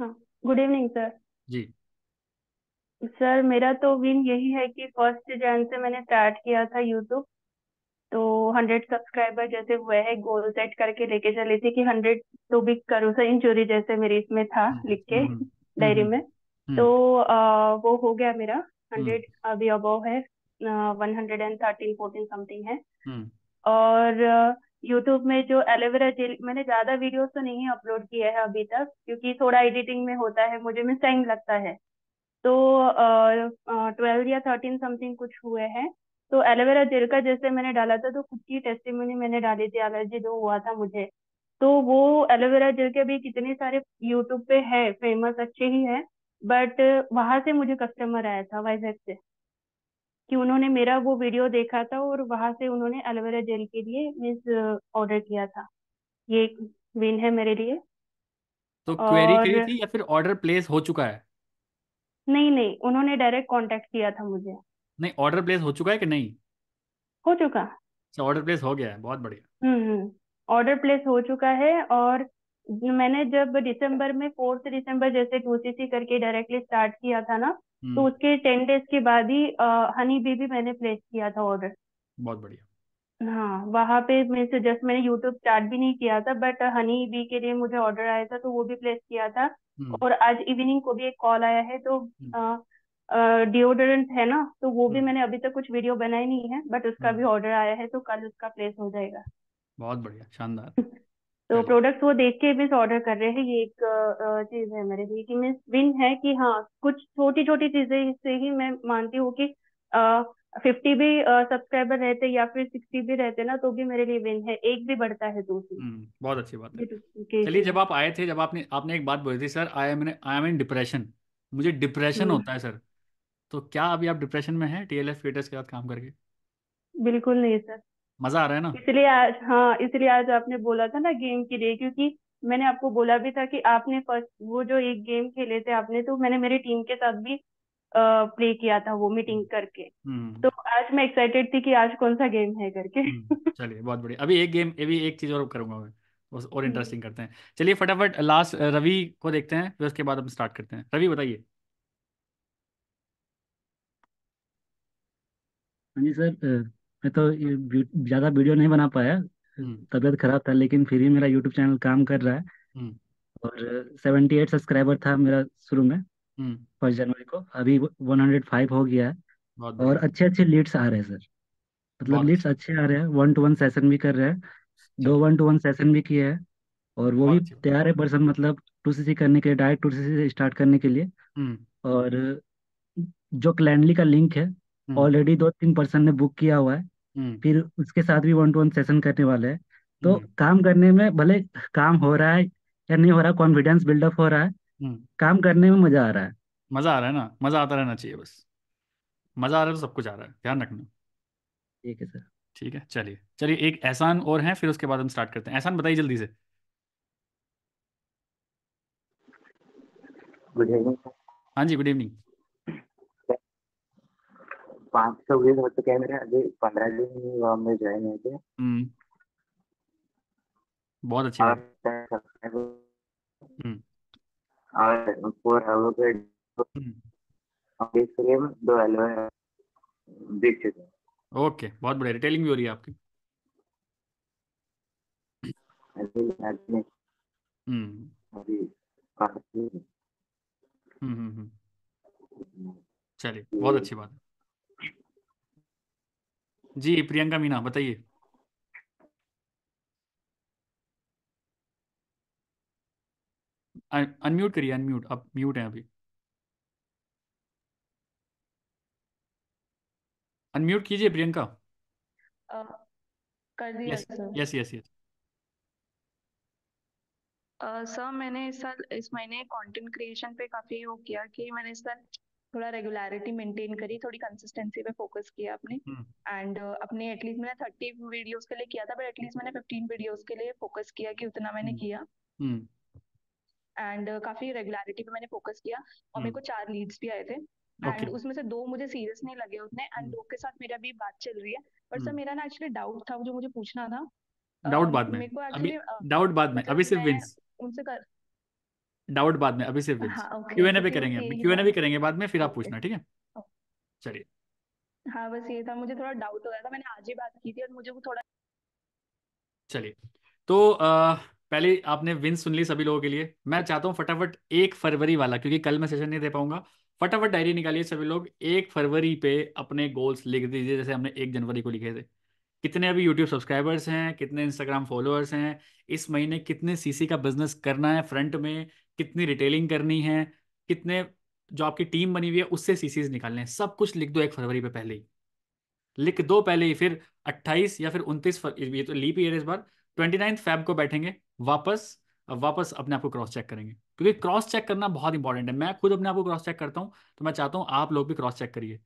हाँ गुड इवनिंग सर जी सर मेरा तो विन यही है कि फर्स्ट जैन से मैंने स्टार्ट किया था यूट्यूब तो हंड्रेड सब्सक्राइबर जैसे हुए है गोल सेट करके लेके चली थी कि हंड्रेड तो भी करूँ सर इंचुरी जैसे मेरी इसमें था हम्म, लिख के डायरी हम्म, हम्म, में तो आ, वो हो गया मेरा हम्म। हंड्रेड अभी अब है one hundred and thirteen fourteen something है हम्म। और यूट्यूब में जो एलोवेरा जेल मैंने ज्यादा वीडियोस तो नहीं अपलोड किया है अभी तक क्योंकि थोड़ा एडिटिंग में होता है मुझे मिस टाइम लगता है तो ट्वेल्व या थर्टीन समथिंग कुछ हुए हैं तो एलोवेरा जेल का जैसे मैंने डाला था तो खुद की टेस्टिमनी मैंने डाली थी एलर्जी जो हुआ था मुझे तो वो एलोवेरा जेल के भी कितने सारे यूट्यूब पे है फेमस अच्छे ही है बट वहां से मुझे कस्टमर आया था वाइजैक से कि उन्होंने मेरा वो वीडियो देखा था और वहां से उन्होंने एलोवेरा जेल के लिए मीन्स ऑर्डर किया था ये विन है मेरे लिए तो क्वेरी और करी थी या फिर ऑर्डर प्लेस हो चुका है नहीं नहीं उन्होंने डायरेक्ट कांटेक्ट किया था मुझे नहीं ऑर्डर प्लेस हो चुका है कि नहीं हो चुका ऑर्डर अच्छा, प्लेस हो गया है बहुत बढ़िया हम्म ऑर्डर हम्म, प्लेस हो चुका है और मैंने जब दिसंबर में फोर्थ दिसंबर जैसे टूसीसी करके डायरेक्टली स्टार्ट किया था ना तो हम्म। उसके टेन डेज के बाद ही हनी बी भी मैंने प्लेस किया था ऑर्डर बहुत बढ़िया हाँ वहाँ पे मैं जस्ट मैंने यूट्यूब स्टार्ट भी नहीं किया था बट हनी बी के लिए मुझे ऑर्डर आया था तो वो भी प्लेस किया था हम्म। और आज इवनिंग को भी एक कॉल आया है तो डिओडोरेंट हम्म। है ना तो वो भी मैंने अभी तक कुछ वीडियो बनाई नहीं है बट उसका भी ऑर्डर आया है तो कल उसका प्लेस हो जाएगा बहुत बढ़िया शानदार [LAUGHS] तो प्रोडक्ट वो देख के मिस ऑर्डर कर रहे हैं ये एक चीज है मेरे लिए कि मिस विन है कि हाँ कुछ छोटी छोटी चीजें इससे ही मैं मानती हूँ कि फिफ्टी भी सब्सक्राइबर रहते या फिर सिक्सटी भी रहते ना तो भी मेरे लिए विन है एक भी बढ़ता है दूसरी हम्म, बहुत अच्छी बात है चलिए जब आप आए थे जब आपने आपने एक बात बोली थी sir I am I am in depression मुझे डिप्रेशन हम्म। होता है सर तो क्या अभी आप डिप्रेशन में हैं टीएलएफ क्रिएटर्स के साथ काम करके बिल्कुल नहीं सर मजा आ रहा है ना इसलिए आज हाँ इसलिए आज आपने बोला था ना गेम के लिए क्योंकि मैंने आपको बोला भी था कि आपने फर्स्ट वो जो एक गेम खेले थे आपने तो मैंने मेरी टीम के साथ भी प्ले किया था वो मीटिंग हम्म। करके हम्म। तो आज मैं एक्साइटेड थी कि आज कौन सा गेम है करके हम्म, चलिए बहुत बढ़िया अभी एक गेम अभी एक चीज और करूंगा मैं और इंटरेस्टिंग करते हैं चलिए फटाफट लास्ट रवि को देखते हैं फिर उसके बाद हम स्टार्ट करते हैं रवि बताइए हाँ जी सर मैं तो ज्यादा वीडियो नहीं बना पाया हम्म। तबियत खराब था लेकिन फिर भी मेरा यूट्यूब चैनल काम कर रहा है हम्म। और सेवेंटी एट सब्सक्राइबर था मेरा शुरू में हम्म। फर्स्ट जनवरी को अभी वन हंड्रेड फाइव हो गया है और अच्छे अच्छे लीड्स आ रहे हैं सर मतलब लीड्स अच्छे आ रहे हैं वन टू वन सेशन भी कर रहे हैं अच्छा। दो वन टू वन सेशन भी किए हैं और वो भी तैयार है पर्सन मतलब टू सी सी करने के लिए direct to C C start करने के लिए और जो क्लैंडली का लिंक है ऑलरेडी दो तीन पर्सन ने बुक किया हुआ है हम्म। फिर उसके साथ भी वन टू वन सेशन करने वाले हैं तो हम्म। काम करने में भले काम हो रहा है या नहीं हो रहा कॉन्फिडेंस बिल्डअप हो रहा है हम्म। काम करने में मजा आ रहा है मजा आ रहा है ना मजा आता रहना चाहिए बस मजा आ रहा है तो सब कुछ आ रहा है ध्यान रखना ठीक है सर ठीक है चलिए चलिए एक एहसान और है फिर उसके बाद हम स्टार्ट करते हैं एहसान बताइए जल्दी से गुड इवनिंग हाँ जी गुड इवनिंग पांच सौ व्यूज हो चुके हैं मेरे अभी पंद्रह दिन में ज्वाइन हुए थे बहुत अच्छी और फोर हम्म। एवोकेड हम्म। दो एलोवेरा देख चुके ओके बहुत बढ़िया रिटेलिंग भी हो रही है आपकी हम्म।, हम्म चलिए बहुत अच्छी बात है जी प्रियंका मीना बताइए अनम्यूट करिए अनम्यूट अब म्यूट हैं अभी अनम्यूट कीजिए प्रियंका कर दिया yes yes yes yes sir मैंने इस साल इस महीने कंटेंट क्रिएशन पे काफी वो किया कि मैंने इस साल थोड़ा रेगुलरिटी मेंटेन करी थोड़ी कंसिस्टेंसी पे फोकस किया अपने एंड hmm. uh, अपने एटलीस्ट मैंने थर्टी वीडियोस के लिए किया था बट एटलीस्ट मैंने फिफ्टीन वीडियोस के लिए फोकस किया कि उतना मैंने hmm. किया एंड हम्म। hmm. uh, काफी रेगुलरिटी पे मैंने फोकस किया और hmm. मेरे हम्म। को चार लीड्स भी आए थे एंड okay. उसमें से दो मुझे सीरियस नहीं लगे उतने एंड hmm. दो के साथ मेरा भी बात चल रही है बट सर hmm. मेरा ना एक्चुअली डाउट था जो मुझे पूछना था डाउट uh, बाद में अभी डाउट uh, बाद में मतलब अभी सिर्फ विंस उनसे कर डाउट बाद में अभी सिर्फ हाँ, एन ए भी करेंगे क्यू एन हाँ। भी करेंगे बाद में फिर आप पूछना ठीक है चलिए हाँ बस ये था मुझे थोड़ा डाउट हो रहा था मैंने आज ही बात की थी और मुझे वो थोड़ा चलिए तो आ, पहले आपने विन सुन ली सभी लोगों के लिए मैं चाहता हूँ फटाफट एक फरवरी वाला क्योंकि कल मैं सेशन नहीं दे पाऊंगा फटाफट डायरी निकालिए सभी लोग एक फरवरी पे अपने गोल्स लिख दीजिए जैसे हमने एक जनवरी को लिखे थे कितने अभी यूट्यूब सब्सक्राइबर्स हैं कितने इंस्टाग्राम फॉलोअर्स हैं इस महीने कितने सीसी का बिजनेस करना है फ्रंट में कितनी रिटेलिंग करनी है कितने जो आपकी टीम बनी हुई है उससे सीसीज निकालने हैं सब कुछ लिख दो एक फरवरी पे पहले ही लिख दो पहले ही फिर 28 या फिर 29 फर ये तो लीप ईयर इस बार नाइन्थ फैब को बैठेंगे वापस वापस अपने आप को क्रॉस चेक करेंगे क्योंकि क्रॉस चेक करना बहुत इंपॉर्टेंट है मैं खुद अपने आप को क्रॉस चेक करता हूँ तो मैं चाहता हूँ आप लोग भी क्रॉस चेक करिए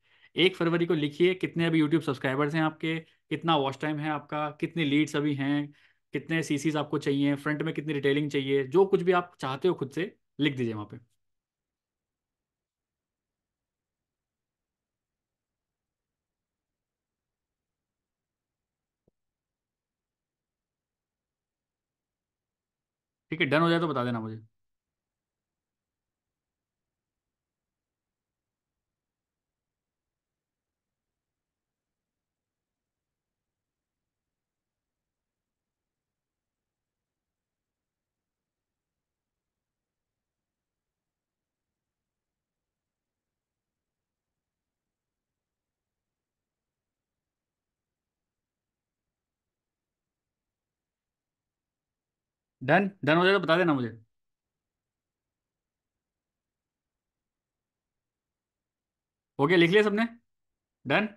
एक फरवरी को लिखिए कितने अभी यूट्यूब सब्सक्राइबर्स हैं आपके कितना वॉच टाइम है आपका कितने लीड्स अभी हैं कितने सीसीज आपको चाहिए फ्रंट में कितनी रिटेलिंग चाहिए जो कुछ भी आप चाहते हो खुद से लिख दीजिए वहां पे ठीक है डन हो जाए तो बता देना मुझे डन डन हो जाए तो बता देना मुझे ओके लिख लिया सबने डन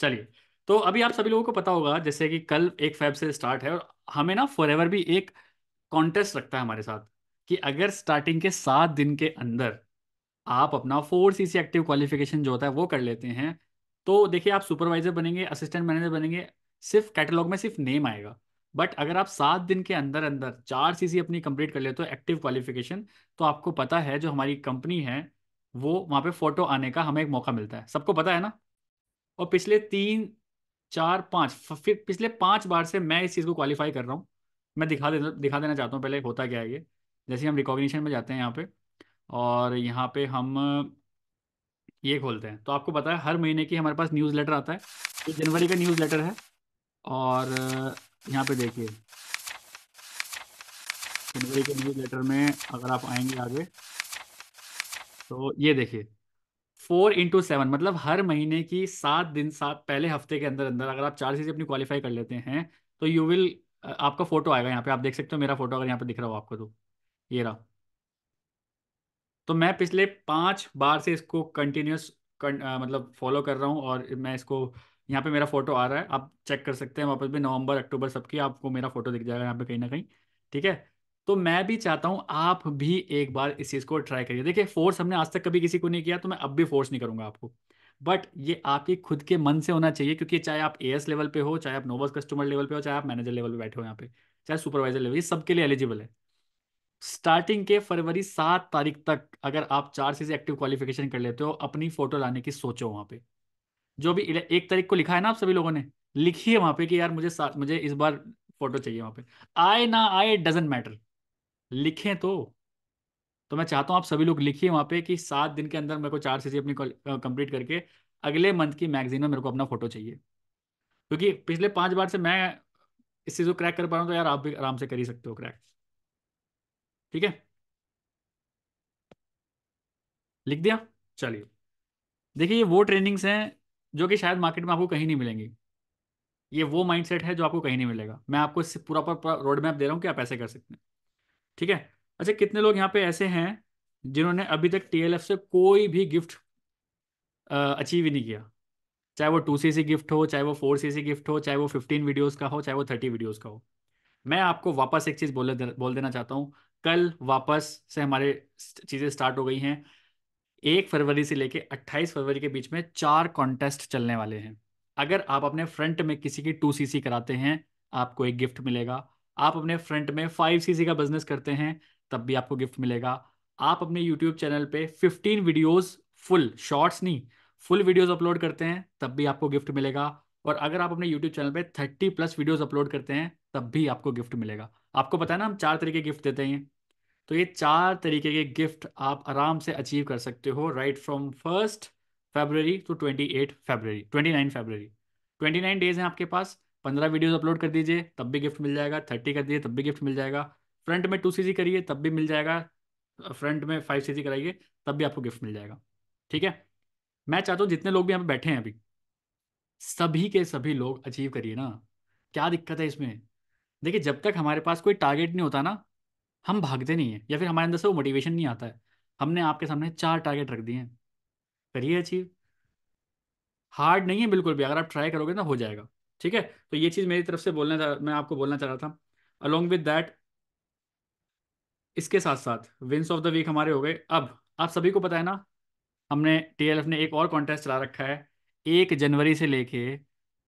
चलिए तो अभी आप सभी लोगों को पता होगा जैसे कि कल एक फेब से स्टार्ट है और हमें ना फॉर एवर भी एक कॉन्टेस्ट रखता है हमारे साथ कि अगर स्टार्टिंग के सात दिन के अंदर आप अपना four C C active qualification जो होता है वो कर लेते हैं तो देखिए आप सुपरवाइजर बनेंगे असिस्टेंट मैनेजर बनेंगे सिर्फ कैटलॉग में सिर्फ नेम आएगा बट अगर आप सात दिन के अंदर अंदर चार सीसी अपनी कंप्लीट कर लेते हो एक्टिव क्वालिफिकेशन तो आपको पता है जो हमारी कंपनी है वो वहाँ पे फोटो आने का हमें एक मौका मिलता है सबको पता है ना और पिछले तीन चार पाँच फिर पिछले पाँच बार से मैं इस चीज़ को क्वालिफाई कर रहा हूँ मैं दिखा दे दिखा देना चाहता हूँ पहले होता क्या है ये जैसे हम रिकॉग्निशन में जाते हैं यहाँ पे और यहाँ पे हम ये खोलते हैं तो आपको पता है हर महीने की हमारे पास न्यूज़ लेटर आता है ये जनवरी का न्यूज़ लेटर है और यहाँ पे देखिए जनवरी के न्यूज लेटर में अगर आप आएंगे आगे तो ये देखिए फोर इंटू सेवन मतलब हर महीने की सात दिन सात पहले हफ्ते के अंदर अंदर अगर आप चार चीज़ें अपनी क्वालिफाई कर लेते हैं तो यू विल आपका फोटो आएगा यहाँ पे आप देख सकते हो मेरा फोटो अगर यहाँ पे दिख रहा हो आपको तो ये रहा तो मैं पिछले पांच बार से इसको कंटिन्यूस कं, मतलब फॉलो कर रहा हूँ और मैं इसको यहाँ पे मेरा फोटो आ रहा है आप चेक कर सकते हैं वापस भी नवंबर अक्टूबर सबकी आपको मेरा फोटो दिख जाएगा यहाँ पे कहीं ना कहीं ठीक है तो मैं भी चाहता हूँ आप भी एक बार इस चीज़ को ट्राई करिए देखिए फोर्स हमने आज तक कभी किसी को नहीं किया तो मैं अब भी फोर्स नहीं करूँगा आपको बट ये आपके खुद के मन से होना चाहिए क्योंकि चाहे आप ए लेवल पे हो चाहे आप नोवस कस्टमर लेवल पे हो चाहे आप मैनेजर लेवल पे बैठे हो यहाँ पे चाहे सुपरवाइजर लेवल ये सबके लिए एलिजिबल है स्टार्टिंग के फरवरी सात तारीख तक अगर आप चार से एक्टिव क्वालिफिकेशन कर लेते हो अपनी फोटो लाने की सोचो वहाँ पे जो भी एक तारीख को लिखा है ना आप सभी लोगों ने लिखिए वहां पे कि यार मुझे मुझे इस बार फोटो चाहिए वहां पे आए ना आए डजेंट मैटर लिखें तो तो मैं चाहता हूं आप सभी लोग लिखिए वहां पे कि सात दिन के अंदर मेरे को चार सीसी अपनी कंप्लीट करके अगले मंथ की मैगजीन में मेरे को अपना फोटो चाहिए क्योंकि तो पिछले पांच बार से मैं इस चीज़ को क्रैक कर पा रहा हूँ तो यार आप भी आराम से कर ही सकते हो क्रैक ठीक है लिख दिया चलिए देखिए ये वो ट्रेनिंग्स हैं जो कि शायद मार्केट में आपको कहीं नहीं मिलेंगी ये वो माइंडसेट है जो आपको कहीं नहीं मिलेगा मैं आपको इससे पूरा पूरा रोड मैप दे रहा हूँ कि आप ऐसे कर सकते हैं ठीक है अच्छा कितने लोग यहाँ पे ऐसे हैं जिन्होंने अभी तक टी से कोई भी गिफ्ट अचीव ही नहीं किया चाहे वो टू सी सी गिफ्ट हो चाहे वो फोर सी गिफ्ट हो चाहे वो फिफ्टीन वीडियोज का हो चाहे वो थर्टी वीडियोज का हो मैं आपको वापस एक चीज़ बोल बोल देना चाहता हूँ कल वापस से हमारे चीज़ें स्टार्ट हो गई हैं एक फरवरी से लेके 28 फरवरी के बीच में चार कॉन्टेस्ट चलने वाले हैं अगर आप अपने फ्रंट में किसी की टू सी कराते हैं आपको एक गिफ्ट मिलेगा आप अपने फ्रंट में फाइव सीसी का बिजनेस करते हैं तब भी आपको गिफ्ट मिलेगा आप अपने यूट्यूब चैनल पे फिफ्टीन वीडियोज फुल शॉर्ट्स नहीं फुल वीडियोज अपलोड करते हैं तब भी आपको गिफ्ट मिलेगा और अगर आप अपने यूट्यूब चैनल पे थर्टी प्लस वीडियोज अपलोड करते हैं तब भी आपको गिफ्ट मिलेगा आपको पता है ना हम चार तरीके गिफ्ट देते हैं तो ये चार तरीके के गिफ्ट आप आराम से अचीव कर सकते हो right from first February to twenty eight February twenty nine February twenty nine days हैं आपके पास पंद्रह वीडियोज अपलोड कर दीजिए तब भी गिफ्ट मिल जाएगा थर्टी कर दीजिए तब भी गिफ्ट मिल जाएगा फ्रंट में टू सी करिए तब भी मिल जाएगा फ्रंट में फाइव सी कराइए तब भी आपको गिफ्ट मिल जाएगा ठीक है मैं चाहता हूँ जितने लोग भी यहाँ पे बैठे हैं अभी सभी के सभी लोग अचीव करिए ना क्या दिक्कत है इसमें देखिए जब तक हमारे पास कोई टारगेट नहीं होता ना हम भागते नहीं हैं या फिर हमारे अंदर से वो मोटिवेशन नहीं आता है हमने आपके सामने चार टारगेट रख दिए हैं करिए अचीव हार्ड नहीं है बिल्कुल भी अगर आप ट्राई करोगे ना तो हो जाएगा ठीक है तो ये चीज़ मेरी तरफ से बोलना था मैं आपको बोलना चाह रहा था अलॉन्ग विद दैट इसके साथ साथ विंस ऑफ द वीक हमारे हो गए अब आप सभी को पता है ना हमने टी ने एक और कॉन्टेस्ट चला रखा है एक जनवरी से लेके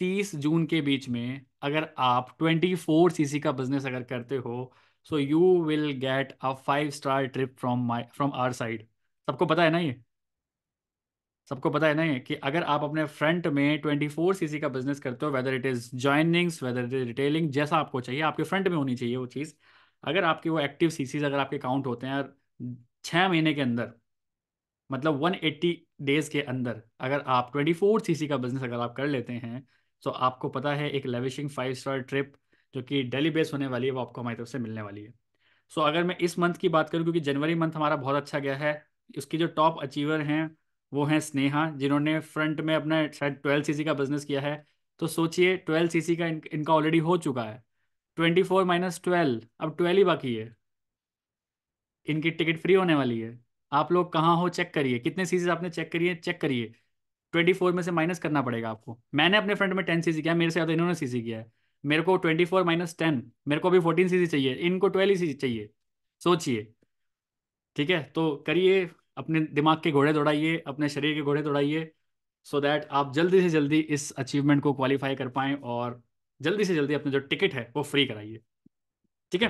तीस जून के बीच में अगर आप ट्वेंटी फोर सीसी का बिजनेस अगर करते हो so you will get a five star trip from my from our side सबको पता है ना ये सबको पता है ना ये कि अगर आप अपने फ्रंट में ट्वेंटी सी सीसी का बिजनेस करते हो whether it is joinings whether it is retailing जैसा आपको चाहिए आपके फ्रंट में होनी चाहिए वो चीज़ अगर आपके वो एक्टिव सीज अगर आपके काउंट होते हैं छः महीने के अंदर मतलब वन एट्टी डेज के अंदर अगर आप ट्वेंटी फोर सी सी का बिजनेस अगर आप कर लेते हैं तो आपको पता है एक लेविशिंग फाइव स्टार ट्रिप जो कि डेली बेस होने वाली है वो आपको हमारी तरफ से मिलने वाली है सो so, अगर मैं इस मंथ की बात करूँ क्योंकि जनवरी मंथ हमारा बहुत अच्छा गया है उसकी जो टॉप अचीवर हैं वो हैं स्नेहा जिन्होंने फ्रंट में अपना शायद ट्वेल्व सी का बिजनेस किया है तो सोचिए ट्वेल्व सी का इन, इनका ऑलरेडी हो चुका है ट्वेंटी फोर माइनस ट्वेल्व अब ट्वेल्व ही बाकी है इनकी टिकट फ्री होने वाली है आप लोग कहाँ हो चेक करिए कितने सी आपने चेक करिए चेक करिए ट्वेंटी फोर में से माइनस करना पड़ेगा आपको मैंने अपने फ्रंट में टेन सी किया मेरे से ज़्यादा इन्होंने सी किया है मेरे को ट्वेंटी फोर माइनस टेन मेरे को अभी फोर्टीन सी चाहिए इनको ट्वेल्व सी चाहिए सोचिए ठीक है तो करिए अपने दिमाग के घोड़े दौड़ाइए अपने शरीर के घोड़े दौड़ाइए सो so दैट आप जल्दी से जल्दी इस अचीवमेंट को क्वालिफाई कर पाएं और जल्दी से जल्दी अपने जो टिकट है वो फ्री कराइए ठीक है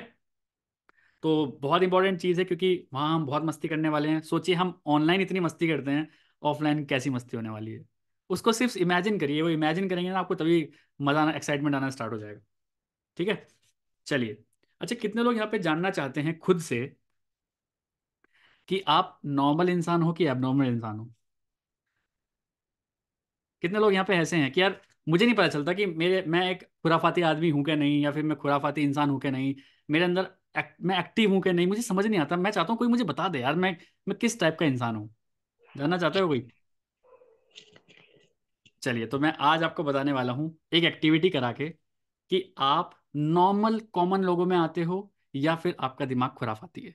तो बहुत इंपॉर्टेंट चीज़ है क्योंकि वहाँ हम बहुत मस्ती करने वाले हैं सोचिए हम ऑनलाइन इतनी मस्ती करते हैं ऑफलाइन कैसी मस्ती होने वाली है उसको सिर्फ इमेजिन करिए वो इमेजिन करेंगे ना आपको तभी मज़ा आना एक्साइटमेंट आना स्टार्ट हो जाएगा ठीक है चलिए अच्छा कितने लोग यहाँ पे जानना चाहते हैं खुद से कि आप नॉर्मल इंसान हो कि एबनॉर्मल इंसान हो कितने लोग यहाँ पे ऐसे हैं कि यार मुझे नहीं पता चलता कि मेरे मैं एक खुराफाती आदमी हूं क्या नहीं या फिर मैं खुराफाती इंसान हूँ क्या नहीं मेरे अंदर एक, मैं एक्टिव हूं क्या नहीं मुझे समझ नहीं आता मैं चाहता हूँ कोई मुझे बता दे यार मैं मैं किस टाइप का इंसान हूँ जानना चाहते हो कोई चलिए तो मैं आज आपको बताने वाला हूँ एक एक्टिविटी करा के कि आप नॉर्मल कॉमन लोगों में आते हो या फिर आपका दिमाग आती है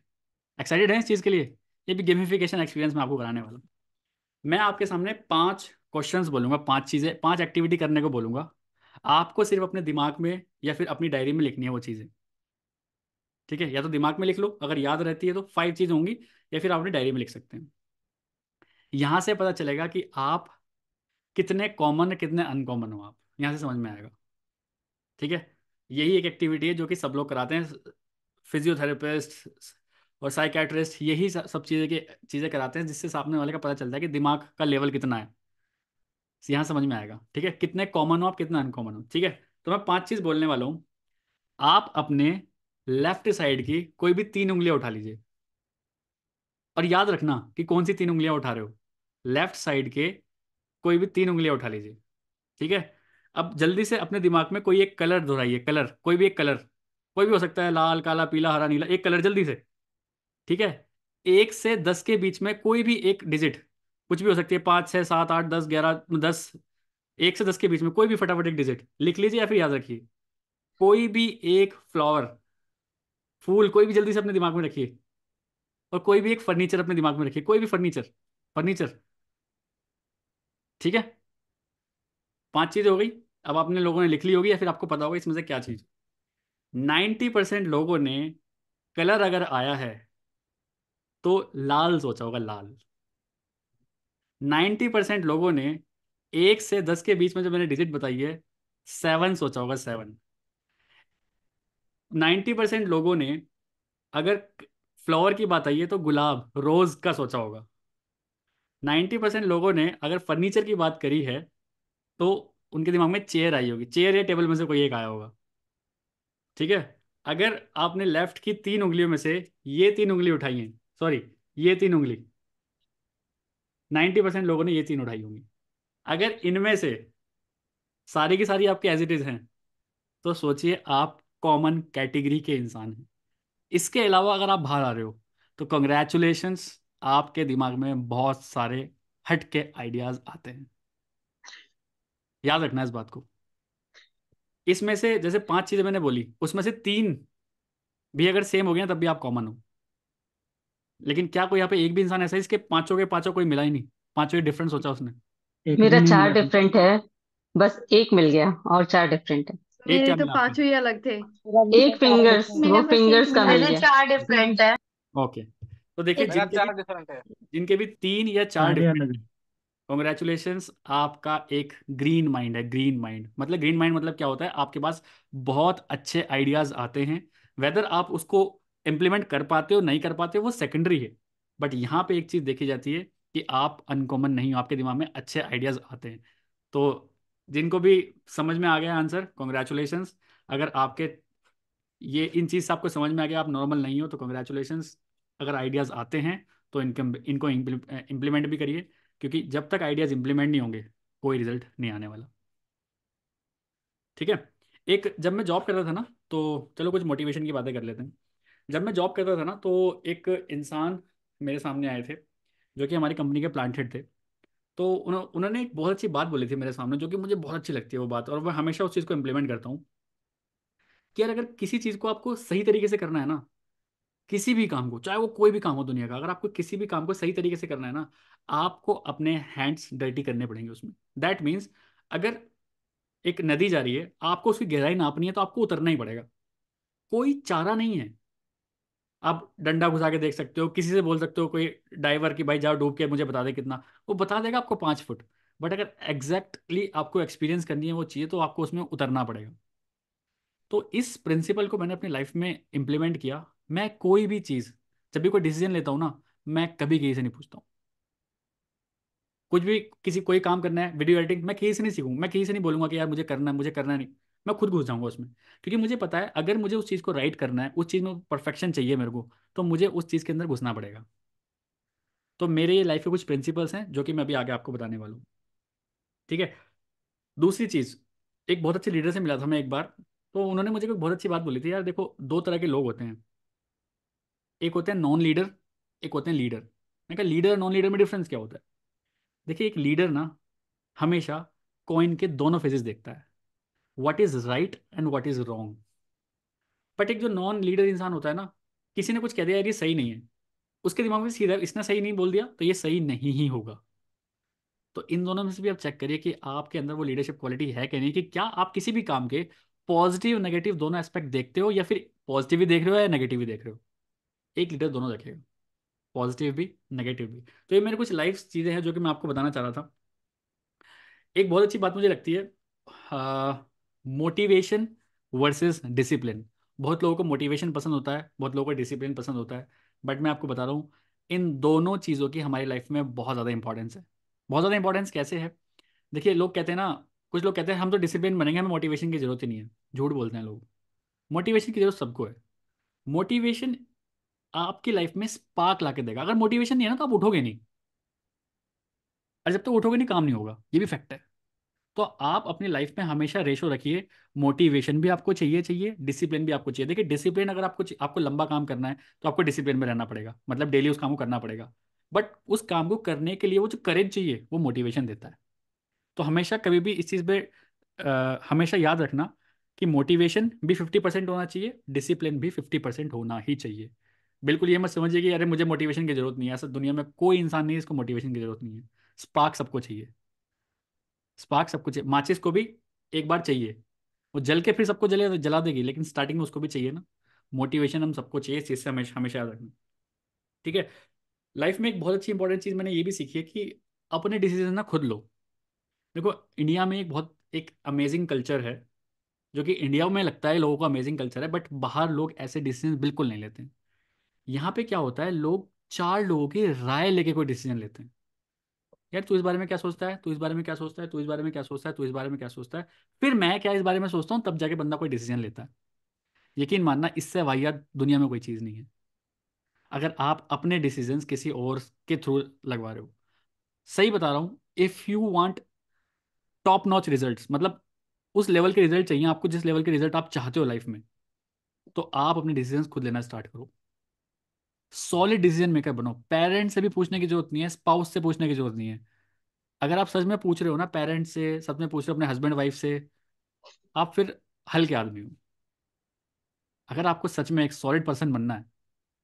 एक्साइटेड है इस चीज़ के लिए ये भी गेमिफिकेशन एक्सपीरियंस मैं आपको कराने वाला हूँ मैं आपके सामने पांच क्वेश्चन बोलूंगा पांच चीज़ें पांच एक्टिविटी करने को बोलूँगा आपको सिर्फ अपने दिमाग में या फिर अपनी डायरी में लिखनी है वो चीज़ें ठीक है या तो दिमाग में लिख लो अगर याद रहती है तो फाइव चीज़ होंगी या फिर आप अपनी डायरी में लिख सकते हैं यहां से पता चलेगा कि आप कितने कॉमन है कितने अनकॉमन हो आप यहाँ से समझ में आएगा ठीक है यही एक एक्टिविटी है जो कि सब लोग कराते हैं फिजियोथेरेपिस्ट और साइकेट्रिस्ट यही सब चीज़ें की चीज़ें कराते हैं जिससे सामने वाले का पता चलता है कि दिमाग का लेवल कितना है तो यहाँ समझ में आएगा ठीक है कितने कॉमन हो आप कितने अनकॉमन हो ठीक है तो मैं पांच चीज़ बोलने वाला हूँ आप अपने लेफ्ट साइड की कोई भी तीन उंगलियां उठा लीजिए और याद रखना कि कौन सी तीन उंगलियां उठा रहे हो लेफ्ट साइड के कोई भी तीन उंगलियां उठा लीजिए ठीक है अब जल्दी से अपने दिमाग में कोई एक कलर दोहराइए कलर कोई भी एक कलर कोई भी हो सकता है लाल काला पीला हरा नीला एक कलर जल्दी से ठीक है एक से दस के बीच में कोई भी एक डिजिट कुछ भी हो सकती है पाँच छः सात आठ दस ग्यारह दस एक से दस के बीच में कोई भी फटाफट एक डिजिट लिख लीजिए या फिर याद रखिए कोई भी एक फ्लावर फूल कोई भी जल्दी से अपने दिमाग में रखिए और कोई भी एक फर्नीचर अपने दिमाग में रखिए कोई भी फर्नीचर फर्नीचर ठीक है पांच चीज हो गई अब आपने लोगों ने लिख ली होगी या फिर आपको पता होगा इसमें से क्या चीज नाइन्टी परसेंट लोगों ने कलर अगर आया है तो लाल सोचा होगा लाल नाइन्टी परसेंट लोगों ने एक से दस के बीच में जो मैंने डिजिट बताई है सेवन सोचा होगा सेवन नाइन्टी परसेंट लोगों ने अगर फ्लावर की बात आई है तो गुलाब रोज का सोचा होगा नाइन्टी परसेंट लोगों ने अगर फर्नीचर की बात करी है तो उनके दिमाग में चेयर आई होगी चेयर या टेबल में से कोई एक आया होगा ठीक है अगर आपने लेफ्ट की तीन उंगलियों में से ये तीन उंगली उठाई है सॉरी ये तीन उंगली नाइन्टी परसेंट लोगों ने ये तीन उठाई होंगी अगर इनमें से सारी की सारी आपके एज इट इज हैं तो सोचिए आप कॉमन कैटेगरी के इंसान हैं इसके अलावा अगर आप बाहर आ रहे हो तो कंग्रेचुलेशंस आपके दिमाग में बहुत सारे हट के आइडियाज आते हैं याद रखना इस बात को इसमें से जैसे पांच चीजें मैंने बोली उसमें से तीन भी अगर सेम हो गए तब भी आप कॉमन हो लेकिन क्या कोई यहाँ पे एक भी इंसान ऐसा है इसके पांचों के पांचों कोई मिला ही नहीं पांचों डिफरेंट सोचा उसने मेरा चार डिफरेंट है बस एक मिल गया और चार डिफरेंट है एक क्या तो पांचों ही अलग थे एक फिंगर्स वो फिंगर्स का मिल गया चार डिफरेंट है ओके तो देखिए जिनके, जिनके भी तीन या चार डिफरेंट हाँ कॉन्ग्रेचुलेशन हाँ आपका एक ग्रीन माइंड है ग्रीन माइंड मतलब ग्रीन माइंड मतलब क्या होता है आपके पास बहुत अच्छे आइडियाज आते हैं वेदर आप उसको इम्प्लीमेंट कर पाते हो नहीं कर पाते हो वो सेकेंडरी है बट यहाँ पे एक चीज देखी जाती है कि आप अनकॉमन नहीं हो आपके दिमाग में अच्छे आइडियाज आते हैं तो जिनको भी समझ में आ गया आंसर कॉन्ग्रेचुलेशन अगर आपके ये इन चीज से आपको समझ में आ गया आप नॉर्मल नहीं हो तो कॉन्ग्रेचुलेशन अगर आइडियाज़ आते हैं तो इनकम इनको इम्प्लीमेंट भी करिए क्योंकि जब तक आइडियाज़ इम्प्लीमेंट नहीं होंगे कोई रिजल्ट नहीं आने वाला ठीक है एक जब मैं जॉब कर रहा था ना तो चलो कुछ मोटिवेशन की बातें कर लेते हैं जब मैं जॉब करता था ना तो एक इंसान मेरे सामने आए थे जो कि हमारी कंपनी के प्लांट हेड थे तो उन्होंने एक बहुत अच्छी बात बोली थी मेरे सामने जो कि मुझे बहुत अच्छी लगती है वो बात और मैं हमेशा उस चीज़ को इम्प्लीमेंट करता हूँ कि यार अगर किसी चीज़ को आपको सही तरीके से करना है ना किसी भी काम को चाहे वो कोई भी काम हो दुनिया का अगर आपको किसी भी काम को सही तरीके से करना है ना आपको अपने हैंड्स डर्टी करने पड़ेंगे उसमें दैट मीन्स अगर एक नदी जा रही है आपको उसकी गहराई नापनी है तो आपको उतरना ही पड़ेगा कोई चारा नहीं है आप डंडा घुसा के देख सकते हो किसी से बोल सकते हो कोई डाइवर की भाई जाओ डूब के मुझे बता दे कितना वो बता देगा आपको पाँच फुट बट अगर एग्जैक्टली आपको एक्सपीरियंस करनी है वो चाहिए तो आपको उसमें उतरना पड़ेगा तो इस प्रिंसिपल को मैंने अपनी लाइफ में इम्प्लीमेंट किया मैं कोई भी चीज़ जब भी कोई डिसीजन लेता हूँ ना मैं कभी किसी से नहीं पूछता हूँ कुछ भी किसी कोई काम करना है वीडियो एडिटिंग मैं किसी से नहीं सीखूँ मैं किसी से नहीं बोलूंगा कि यार मुझे करना है मुझे करना नहीं मैं खुद घुस जाऊँगा उसमें क्योंकि मुझे पता है अगर मुझे उस चीज़ को राइट करना है उस चीज़ में परफेक्शन चाहिए मेरे को तो मुझे उस चीज़ के अंदर घुसना पड़ेगा तो मेरे ये लाइफ के कुछ प्रिंसिपल्स हैं जो कि मैं अभी आगे आपको बताने वाला हूँ ठीक है दूसरी चीज़ एक बहुत अच्छे लीडर से मिला था मैं एक बार तो उन्होंने मुझे एक बहुत अच्छी बात बोली थी यार देखो दो तरह के लोग होते हैं एक होते हैं नॉन लीडर एक होते हैं लीडर मैं कहा लीडर नॉन लीडर में डिफरेंस क्या होता है देखिए एक लीडर ना हमेशा कॉइन के दोनों फेजेस देखता है what is right and what is wrong but एक जो नॉन लीडर इंसान होता है ना किसी ने कुछ कह दिया यार ये सही नहीं है उसके दिमाग में सीधा इसने सही नहीं बोल दिया तो ये सही नहीं ही होगा तो इन दोनों में से भी आप चेक करिए कि आपके अंदर वो लीडरशिप क्वालिटी है कि नहीं कि क्या आप किसी भी काम के पॉजिटिव नेगेटिव दोनों एस्पेक्ट देखते हो या फिर पॉजिटिव ही देख रहे हो या नेगेटिव ही देख रहे हो एक लीटर दोनों रखेगा पॉजिटिव भी नेगेटिव भी तो ये मेरे कुछ लाइफ चीज़ें हैं जो कि मैं आपको बताना चाह रहा था एक बहुत अच्छी बात मुझे लगती है मोटिवेशन वर्सेस डिसिप्लिन बहुत लोगों को मोटिवेशन पसंद होता है बहुत लोगों को डिसिप्लिन पसंद होता है बट मैं आपको बता रहा हूँ इन दोनों चीज़ों की हमारी लाइफ में बहुत ज़्यादा इंपॉर्टेंस है बहुत ज़्यादा इंपॉर्टेंस कैसे है देखिए लोग कहते हैं ना कुछ लोग कहते हैं हम तो डिसिप्लिन बनेंगे हमें मोटिवेशन की ज़रूरत ही नहीं है झूठ बोलते हैं लोग मोटिवेशन की जरूरत सबको है मोटिवेशन आपकी लाइफ में स्पार्क ला के देगा अगर मोटिवेशन नहीं है ना तो आप उठोगे नहीं और जब तक तो उठोगे नहीं काम नहीं होगा ये भी फैक्ट है तो आप अपनी लाइफ में हमेशा रेशो रखिए मोटिवेशन भी आपको चाहिए चाहिए डिसिप्लिन भी आपको चाहिए देखिए डिसिप्लिन अगर आपको आपको लंबा काम करना है तो आपको डिसिप्लिन में रहना पड़ेगा मतलब डेली उस काम को करना पड़ेगा बट उस काम को करने के लिए वो जो करेज चाहिए वो मोटिवेशन देता है तो हमेशा कभी भी इस चीज़ पर हमेशा याद रखना कि मोटिवेशन भी फिफ्टी परसेंट होना चाहिए डिसिप्लिन भी फिफ्टी परसेंट होना ही चाहिए बिल्कुल ये मत समझिए कि अरे मुझे मोटिवेशन की जरूरत नहीं है ऐसा दुनिया में कोई इंसान नहीं इसको मोटिवेशन की जरूरत नहीं है स्पार्क सबको चाहिए स्पार्क सबको चाहिए माचिस को भी एक बार चाहिए वो जल के फिर सबको जले जला देगी लेकिन स्टार्टिंग में उसको भी चाहिए ना मोटिवेशन हम सबको चाहिए इस चीज़ से हमेशा हमेशा याद रखना ठीक है लाइफ में एक बहुत अच्छी इंपॉर्टेंट चीज़ मैंने ये भी सीखी है कि अपने डिसीजन ना खुद लो देखो इंडिया में एक बहुत एक अमेजिंग कल्चर है जो कि इंडिया में लगता है लोगों का अमेजिंग कल्चर है बट बाहर लोग ऐसे डिसीजन बिल्कुल नहीं लेते हैं यहाँ पे क्या होता है लोग चार लोगों की राय लेके कोई डिसीजन लेते हैं यार तू इस बारे में क्या सोचता है तू इस बारे में क्या सोचता है तू इस बारे में क्या सोचता है तू इस बारे में क्या सोचता है फिर मैं क्या इस बारे में सोचता हूँ तब जाके बंदा कोई डिसीजन लेता है यकीन मानना इससे वाहियात दुनिया में कोई चीज़ नहीं है अगर आप अपने डिसीजन किसी और के थ्रू लगवा रहे हो सही बता रहा हूँ if you want top notch result मतलब उस लेवल के रिजल्ट चाहिए आपको जिस लेवल के रिजल्ट आप चाहते हो लाइफ में तो आप अपने डिसीजन खुद लेना स्टार्ट करो सॉलिड डिसीजन मेकर बनो पेरेंट्स से भी पूछने की जरूरत नहीं है स्पाउस से पूछने की जरूरत नहीं है अगर आप सच में पूछ रहे हो ना पेरेंट्स से सच में पूछ रहे हो अपने हस्बैंड वाइफ से आप फिर हल्के आदमी हो अगर आपको सच में एक सॉलिड पर्सन बनना है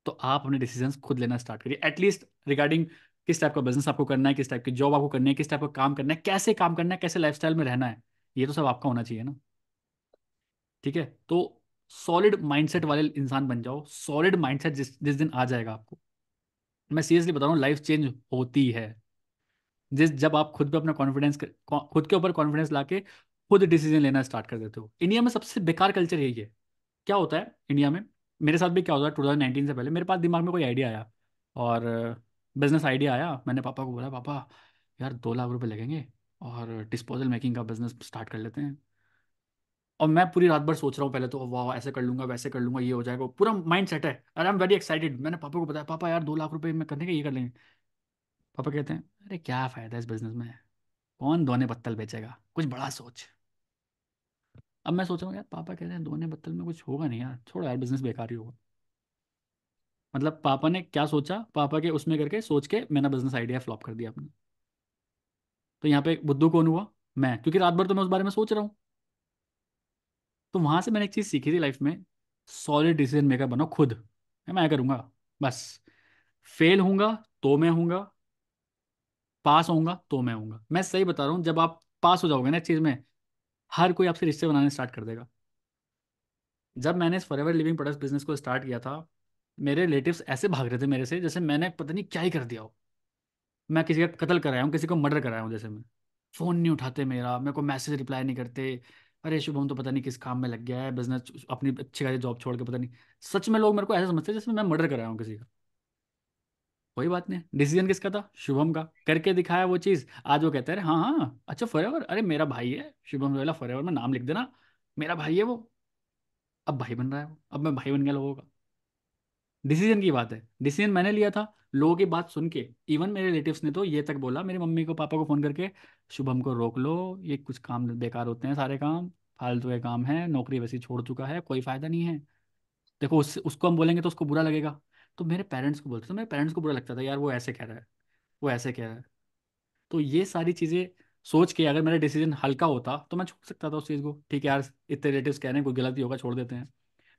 तो आप अपने डिसीजन खुद लेना स्टार्ट करिए एटलीस्ट रिगार्डिंग किस टाइप का बिजनेस आपको करना है किस टाइप की जॉब आपको करनी है किस टाइप का काम करना है कैसे काम करना है कैसे लाइफ में रहना है ये तो सब आपका होना चाहिए ना ठीक है तो सॉलिड माइंडसेट वाले इंसान बन जाओ सॉलिड माइंडसेट जिस जिस दिन आ जाएगा आपको मैं सीरियसली बता रहा हूँ लाइफ चेंज होती है जिस जब आप खुद पे अपना कॉन्फिडेंस खुद के ऊपर कॉन्फिडेंस ला के खुद डिसीजन लेना स्टार्ट कर देते हो इंडिया में सबसे बेकार कल्चर यही है क्या होता है इंडिया में मेरे साथ भी क्या होता है टू थाउजेंड नाइनटीन से पहले मेरे पास दिमाग में कोई आइडिया आया और बिजनेस आइडिया आया मैंने पापा को बोला पापा यार दो लाख रुपये लगेंगे और डिस्पोजल मेकिंग का बिजनेस स्टार्ट कर लेते हैं और मैं पूरी रात भर सोच रहा हूँ पहले तो वाह ऐसे कर लूंगा वैसे कर लूंगा ये हो जाएगा पूरा माइंड सेट है अरे आई एम वेरी एक्साइटेड मैंने पापा को बताया पापा यार दो लाख रुपए में करने का ये कर लेंगे पापा कहते हैं अरे क्या फ़ायदा इस बिजनेस में कौन दोने पत्तल बेचेगा कुछ बड़ा सोच अब मैं सोच रहा हूँ यार पापा कहते हैं दोने बत्तल में कुछ होगा नहीं यार छोड़ो यार बिजनेस बेकार ही होगा मतलब पापा ने क्या सोचा पापा के उसमें करके सोच के मैंने बिजनेस आइडिया फ्लॉप कर दिया अपना तो यहाँ पे बुद्धू कौन हुआ मैं क्योंकि रात भर तो मैं उस बारे में सोच रहा हूँ तो वहां से मैंने एक चीज़ सीखी थी लाइफ में सॉलिड डिसीजन मेकर बनो खुद मैं करूंगा बस फेल होऊंगा तो मैं हूँ पास होऊंगा तो मैं हूँ मैं सही बता रहा हूँ जब आप पास हो जाओगे ना इस चीज़ में हर कोई आपसे रिश्ते बनाने स्टार्ट कर देगा जब मैंने इस फॉर लिविंग प्रोडक्ट बिजनेस को स्टार्ट किया था मेरे रिलेटिव ऐसे भाग रहे थे मेरे से जैसे मैंने पता नहीं क्या ही कर दिया हो मैं किसी का कत्ल कराया हूँ किसी को मर्डर कराया हूँ जैसे मैं फ़ोन नहीं उठाते मेरा मेरे को मैसेज रिप्लाई नहीं करते अरे शुभम तो पता नहीं किस काम में लग गया है बिजनेस अपनी अच्छी खासी जॉब छोड़ के पता नहीं सच में लोग मेरे को ऐसा समझते हैं जैसे मैं मर्डर कराया हूँ किसी का कोई बात नहीं डिसीजन किसका था शुभम का करके दिखाया वो चीज़ आज वो कहते हैं हाँ हाँ अच्छा फॉर अरे मेरा भाई है शुभम रोहिला फॉर में नाम लिख देना मेरा भाई है वो अब भाई बन रहा है वो अब मैं भाई बन गया लोगों का डिसीजन की बात है डिसीजन मैंने लिया था लोगों की बात सुन के इवन मेरे रिलेटिव ने तो ये तक बोला मेरे मम्मी को पापा को फ़ोन करके शुभम को रोक लो ये कुछ काम बेकार होते हैं सारे काम फालतू के काम है नौकरी वैसी छोड़ चुका है कोई फ़ायदा नहीं है देखो उस उसको हम बोलेंगे तो उसको बुरा लगेगा तो मेरे पेरेंट्स को बोलते थे तो मेरे पेरेंट्स को बुरा लगता था यार वो ऐसे कह रहा है वो ऐसे कह रहा है तो ये सारी चीज़ें सोच के अगर मेरा डिसीजन हल्का होता तो मैं छोड़ सकता था उस चीज़ को ठीक है यार इतने रिलेटिव कह रहे हैं कोई गलती होगा छोड़ देते हैं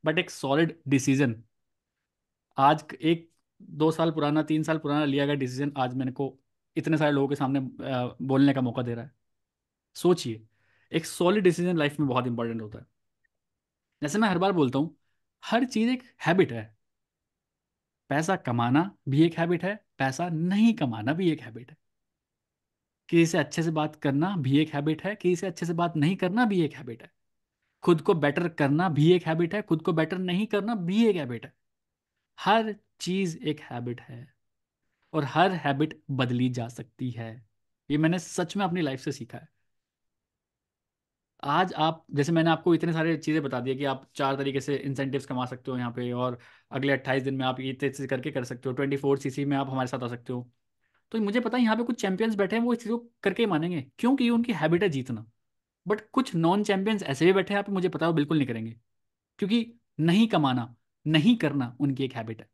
बट एक सॉलिड डिसीजन आज एक दो साल पुराना तीन साल पुराना लिया गया डिसीजन आज मैंने को इतने सारे लोगों के सामने बोलने का मौका दे रहा है सोचिए एक सॉलिड डिसीजन लाइफ में बहुत इंपॉर्टेंट होता है जैसे मैं हर बार बोलता हूँ हर चीज़ एक हैबिट है पैसा कमाना भी एक हैबिट है पैसा नहीं कमाना भी एक हैबिट है किसी से अच्छे से बात करना भी एक हैबिट है किसी से अच्छे से बात नहीं करना भी एक हैबिट है खुद को बेटर करना भी एक हैबिट है खुद को बेटर नहीं करना भी एक हैबिट है हर चीज एक हैबिट है और हर हैबिट बदली जा सकती है ये मैंने सच में अपनी लाइफ से सीखा है आज आप जैसे मैंने आपको इतने सारे चीज़ें बता दी कि आप चार तरीके से इंसेंटिव्स कमा सकते हो यहाँ पे और अगले अट्ठाईस दिन में आप इतने चीज़ करके कर सकते हो ट्वेंटी फोर सी में आप हमारे साथ आ सकते हो तो मुझे पता है यहाँ पे कुछ चैंपियंस बैठे हैं वो इस चीज़ को करके मानेंगे क्योंकि उनकी हैबिट है जीतना बट कुछ नॉन चैंपियंस ऐसे भी बैठे हैं आप मुझे पता है बिल्कुल नहीं करेंगे क्योंकि नहीं कमाना नहीं करना उनकी एक हैबिट है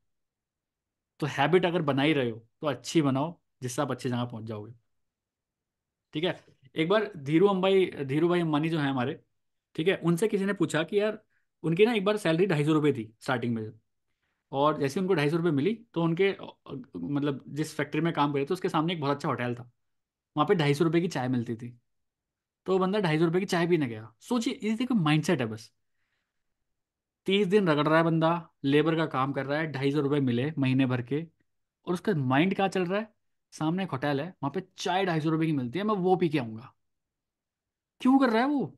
तो हैबिट अगर बना ही रहे हो तो अच्छी बनाओ जिससे आप अच्छी जगह पहुंच जाओगे ठीक है एक बार धीरू अम्बाई धीरू भाई अम्बानी जो है हमारे ठीक है उनसे किसी ने पूछा कि यार उनकी ना एक बार सैलरी ढाई सौ रुपये थी स्टार्टिंग में और जैसे उनको ढाई सौ रुपये मिली तो उनके मतलब जिस फैक्ट्री में काम करे थे उसके सामने एक बहुत अच्छा होटल था वहाँ पे ढाई सौ रुपये की चाय मिलती थी तो वो बंदा ढाई सौ रुपये की चाय पीने गया सोचिए ये देखो सेट है बस तीस दिन रगड़ रहा है बंदा लेबर का काम कर रहा है ढाई सौ रुपये मिले महीने भर के और उसका माइंड क्या चल रहा है सामने एक होटल है वहाँ पे चाय ढाई सौ रुपये की मिलती है मैं वो पी के आऊँगा क्यों कर रहा है वो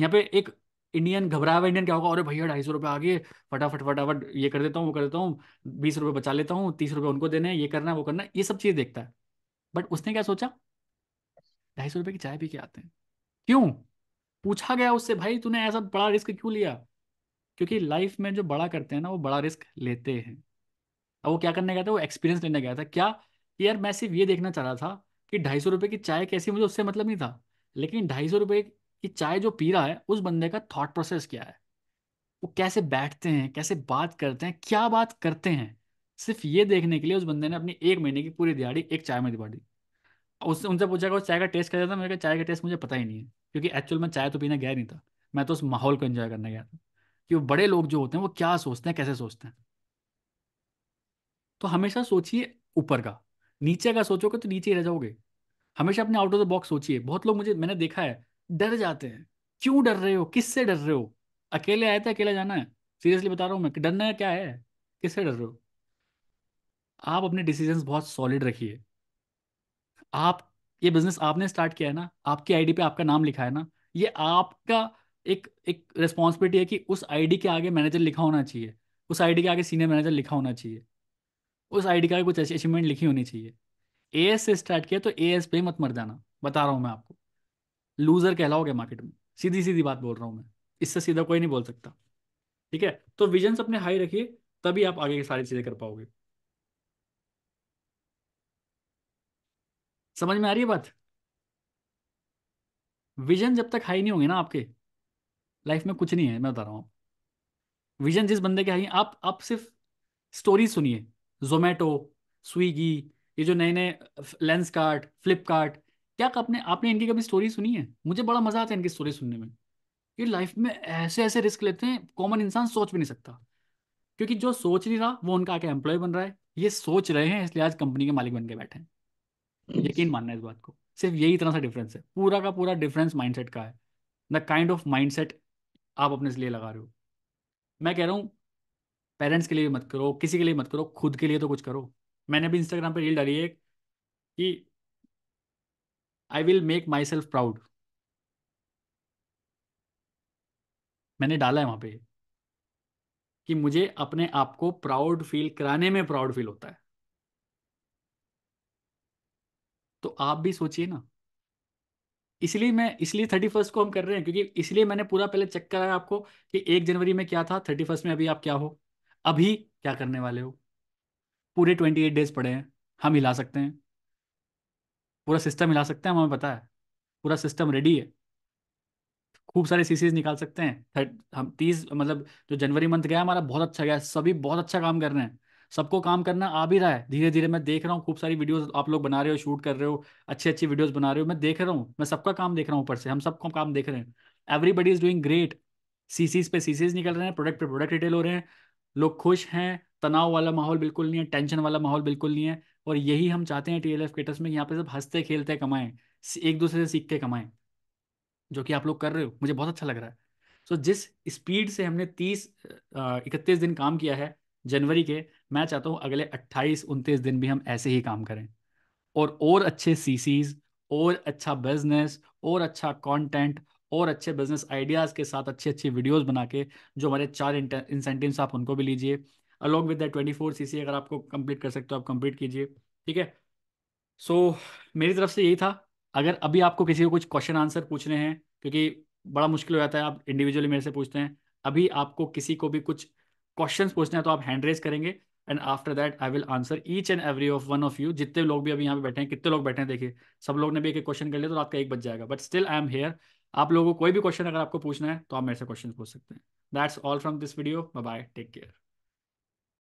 यहाँ पे एक इंडियन घबरा हुआ इंडियन क्या होगा अरे भैया ढाई सौ रुपये आगे फटाफट फटाफट ये कर देता हूँ वो कर देता हूँ बीस रुपये बचा लेता हूँ तीस रुपये उनको देने ये करना वो करना ये सब चीज़ देखता है बट उसने क्या सोचा ढाई सौ रुपये की चाय पी के आते हैं क्यों पूछा गया उससे भाई तूने ऐसा बड़ा रिस्क क्यों लिया क्योंकि लाइफ में जो बड़ा करते हैं ना वो बड़ा रिस्क लेते हैं अब वो क्या करने गया था वो एक्सपीरियंस लेने गया था क्या यार मैं सिर्फ ये देखना चाह रहा था कि ढाई सौ रुपये की चाय कैसी मुझे उससे मतलब नहीं था लेकिन ढाई सौ रुपये की चाय जो पी रहा है उस बंदे का थॉट प्रोसेस क्या है वो कैसे बैठते हैं कैसे बात करते हैं क्या बात करते हैं सिर्फ ये देखने के लिए उस बंदे ने अपनी एक महीने की पूरी दिहाड़ी एक चाय में दिवा दी उससे उनसे पूछा कि चाय का टेस्ट कर था मेरे चाय का टेस्ट मुझे पता ही नहीं है क्योंकि एक्चुअल में चाय तो पीने गया नहीं था मैं तो उस माहौल को एंजॉय करने गया था कि वो बड़े लोग जो होते हैं वो क्या सोचते हैं कैसे सोचते हैं तो हमेशा सोचिए ऊपर का नीचे का सोचोगे तो नीचे ही रह जाओगे हमेशा अपने आउट ऑफ द बॉक्स सोचिए बहुत लोग मुझे मैंने देखा है डर जाते हैं क्यों डर रहे हो किससे डर रहे हो अकेले आए थे अकेला जाना है सीरियसली बता रहा हूँ मैं डरना क्या है किससे डर रहे हो आप अपने डिसीजंस बहुत सॉलिड रखिए आप ये बिजनेस आपने स्टार्ट किया है ना आपकी आईडी पे आपका नाम लिखा है ना ये आपका एक एक रिस्पॉन्सिबिलिटी है कि उस आईडी के आगे मैनेजर लिखा होना चाहिए उस आईडी के आगे सीनियर मैनेजर लिखा होना चाहिए उस आईडी के आगे कुछ अचीवमेंट लिखी होनी चाहिए ए एस से स्टार्ट किया तो ए एस पे मत मर जाना बता रहा हूँ मैं आपको लूजर कहलाओगे मार्केट में सीधी सीधी बात बोल रहा हूँ मैं इससे सीधा कोई नहीं बोल सकता ठीक है तो विजन्स अपने हाई रखिए तभी आप आगे की सारी चीज़ें कर पाओगे समझ में आ रही है बात विजन जब तक हाई नहीं होंगे ना आपके लाइफ में कुछ नहीं है मैं बता रहा हूँ विजन जिस बंदे के हाई आप आप सिर्फ स्टोरी सुनिए जोमेटो स्विगी ये जो नए नए लेंस कार्ट फ्लिपकार्ट क्या आपने आपने इनकी कभी स्टोरी सुनी है मुझे बड़ा मजा आता है इनकी स्टोरी सुनने में ये लाइफ में ऐसे ऐसे रिस्क लेते हैं कॉमन इंसान सोच भी नहीं सकता क्योंकि जो सोच नहीं रहा वो उनका आके एम्प्लॉय बन रहा है ये सोच रहे हैं इसलिए आज कंपनी के मालिक बन के बैठे हैं यकीन मानना इस बात को सिर्फ यही इतना सा डिफरेंस है पूरा का पूरा डिफरेंस माइंडसेट का है द काइंड ऑफ माइंडसेट आप अपने लिए लगा रहे हो मैं कह रहा हूँ पेरेंट्स के लिए मत करो किसी के लिए मत करो खुद के लिए तो कुछ करो मैंने भी इंस्टाग्राम पर रील डाली है कि I will make myself proud मैंने डाला है वहां पे कि मुझे अपने आप को प्राउड फील कराने में प्राउड फील होता है तो आप भी सोचिए ना इसलिए मैं इसलिए थर्टी फर्स्ट को हम कर रहे हैं क्योंकि इसलिए मैंने पूरा पहले चेक कराया आपको कि एक जनवरी में क्या था थर्टी फर्स्ट में अभी आप क्या हो अभी क्या करने वाले हो पूरे ट्वेंटी एट डेज पड़े हैं हम हिला सकते हैं पूरा सिस्टम हिला सकते हैं हमें पता है पूरा सिस्टम रेडी है खूब सारे सीसीज निकाल सकते हैं हम तीस मतलब जो जनवरी मंथ गया हमारा बहुत अच्छा गया सभी बहुत अच्छा काम कर रहे हैं सबको काम करना आ भी रहा है धीरे धीरे मैं देख रहा हूँ खूब सारी वीडियोस आप लोग बना रहे हो शूट कर रहे हो अच्छी अच्छी वीडियोस बना रहे हो मैं देख रहा हूँ मैं सबका काम देख रहा हूँ ऊपर से हम सबको काम देख रहे हैं everybody is doing great CCs पे सीसीज निकल रहे हैं प्रोडक्ट पे प्रोडक्ट रिटेल हो रहे हैं लोग खुश हैं तनाव वाला माहौल बिल्कुल नहीं है टेंशन वाला माहौल बिल्कुल नहीं है और यही हम चाहते हैं टी एल में यहाँ पे सब हंसते खेलते कमाएं एक दूसरे से सीख के कमाएं जो कि आप लोग कर रहे हो मुझे बहुत अच्छा लग रहा है सो so, जिस स्पीड से हमने तीस इकतीस दिन काम किया है जनवरी के मैं चाहता हूँ अगले 28 उनतीस दिन भी हम ऐसे ही काम करें और और अच्छे सीसीज और अच्छा बिजनेस और अच्छा कंटेंट और अच्छे बिजनेस आइडियाज़ के साथ अच्छी अच्छी वीडियोस बना के जो हमारे चार इंसेंटिव्स आप उनको भी लीजिए along with that twenty four C अगर आपको कंप्लीट कर सकते हो आप कंप्लीट कीजिए ठीक है सो so, मेरी तरफ से यही था अगर अभी आपको किसी को कुछ क्वेश्चन आंसर पूछने हैं क्योंकि बड़ा मुश्किल हो जाता है आप इंडिविजुअली मेरे से पूछते हैं अभी आपको किसी को भी कुछ क्वेश्चंस पूछने हैं तो आप हैंड रेज करेंगे and after that I will answer each and every of one of you जितने लोग भी अभी यहाँ पे बैठे हैं कितने लोग बैठे हैं देखिए सब लोग ने भी एक क्वेश्चन कर लिया तो रात का एक बज जाएगा but still I am here आप लोगों को कोई भी क्वेश्चन अगर आपको पूछना है तो आप मेरे से क्वेश्चन पूछ सकते हैं that's all from this video bye take care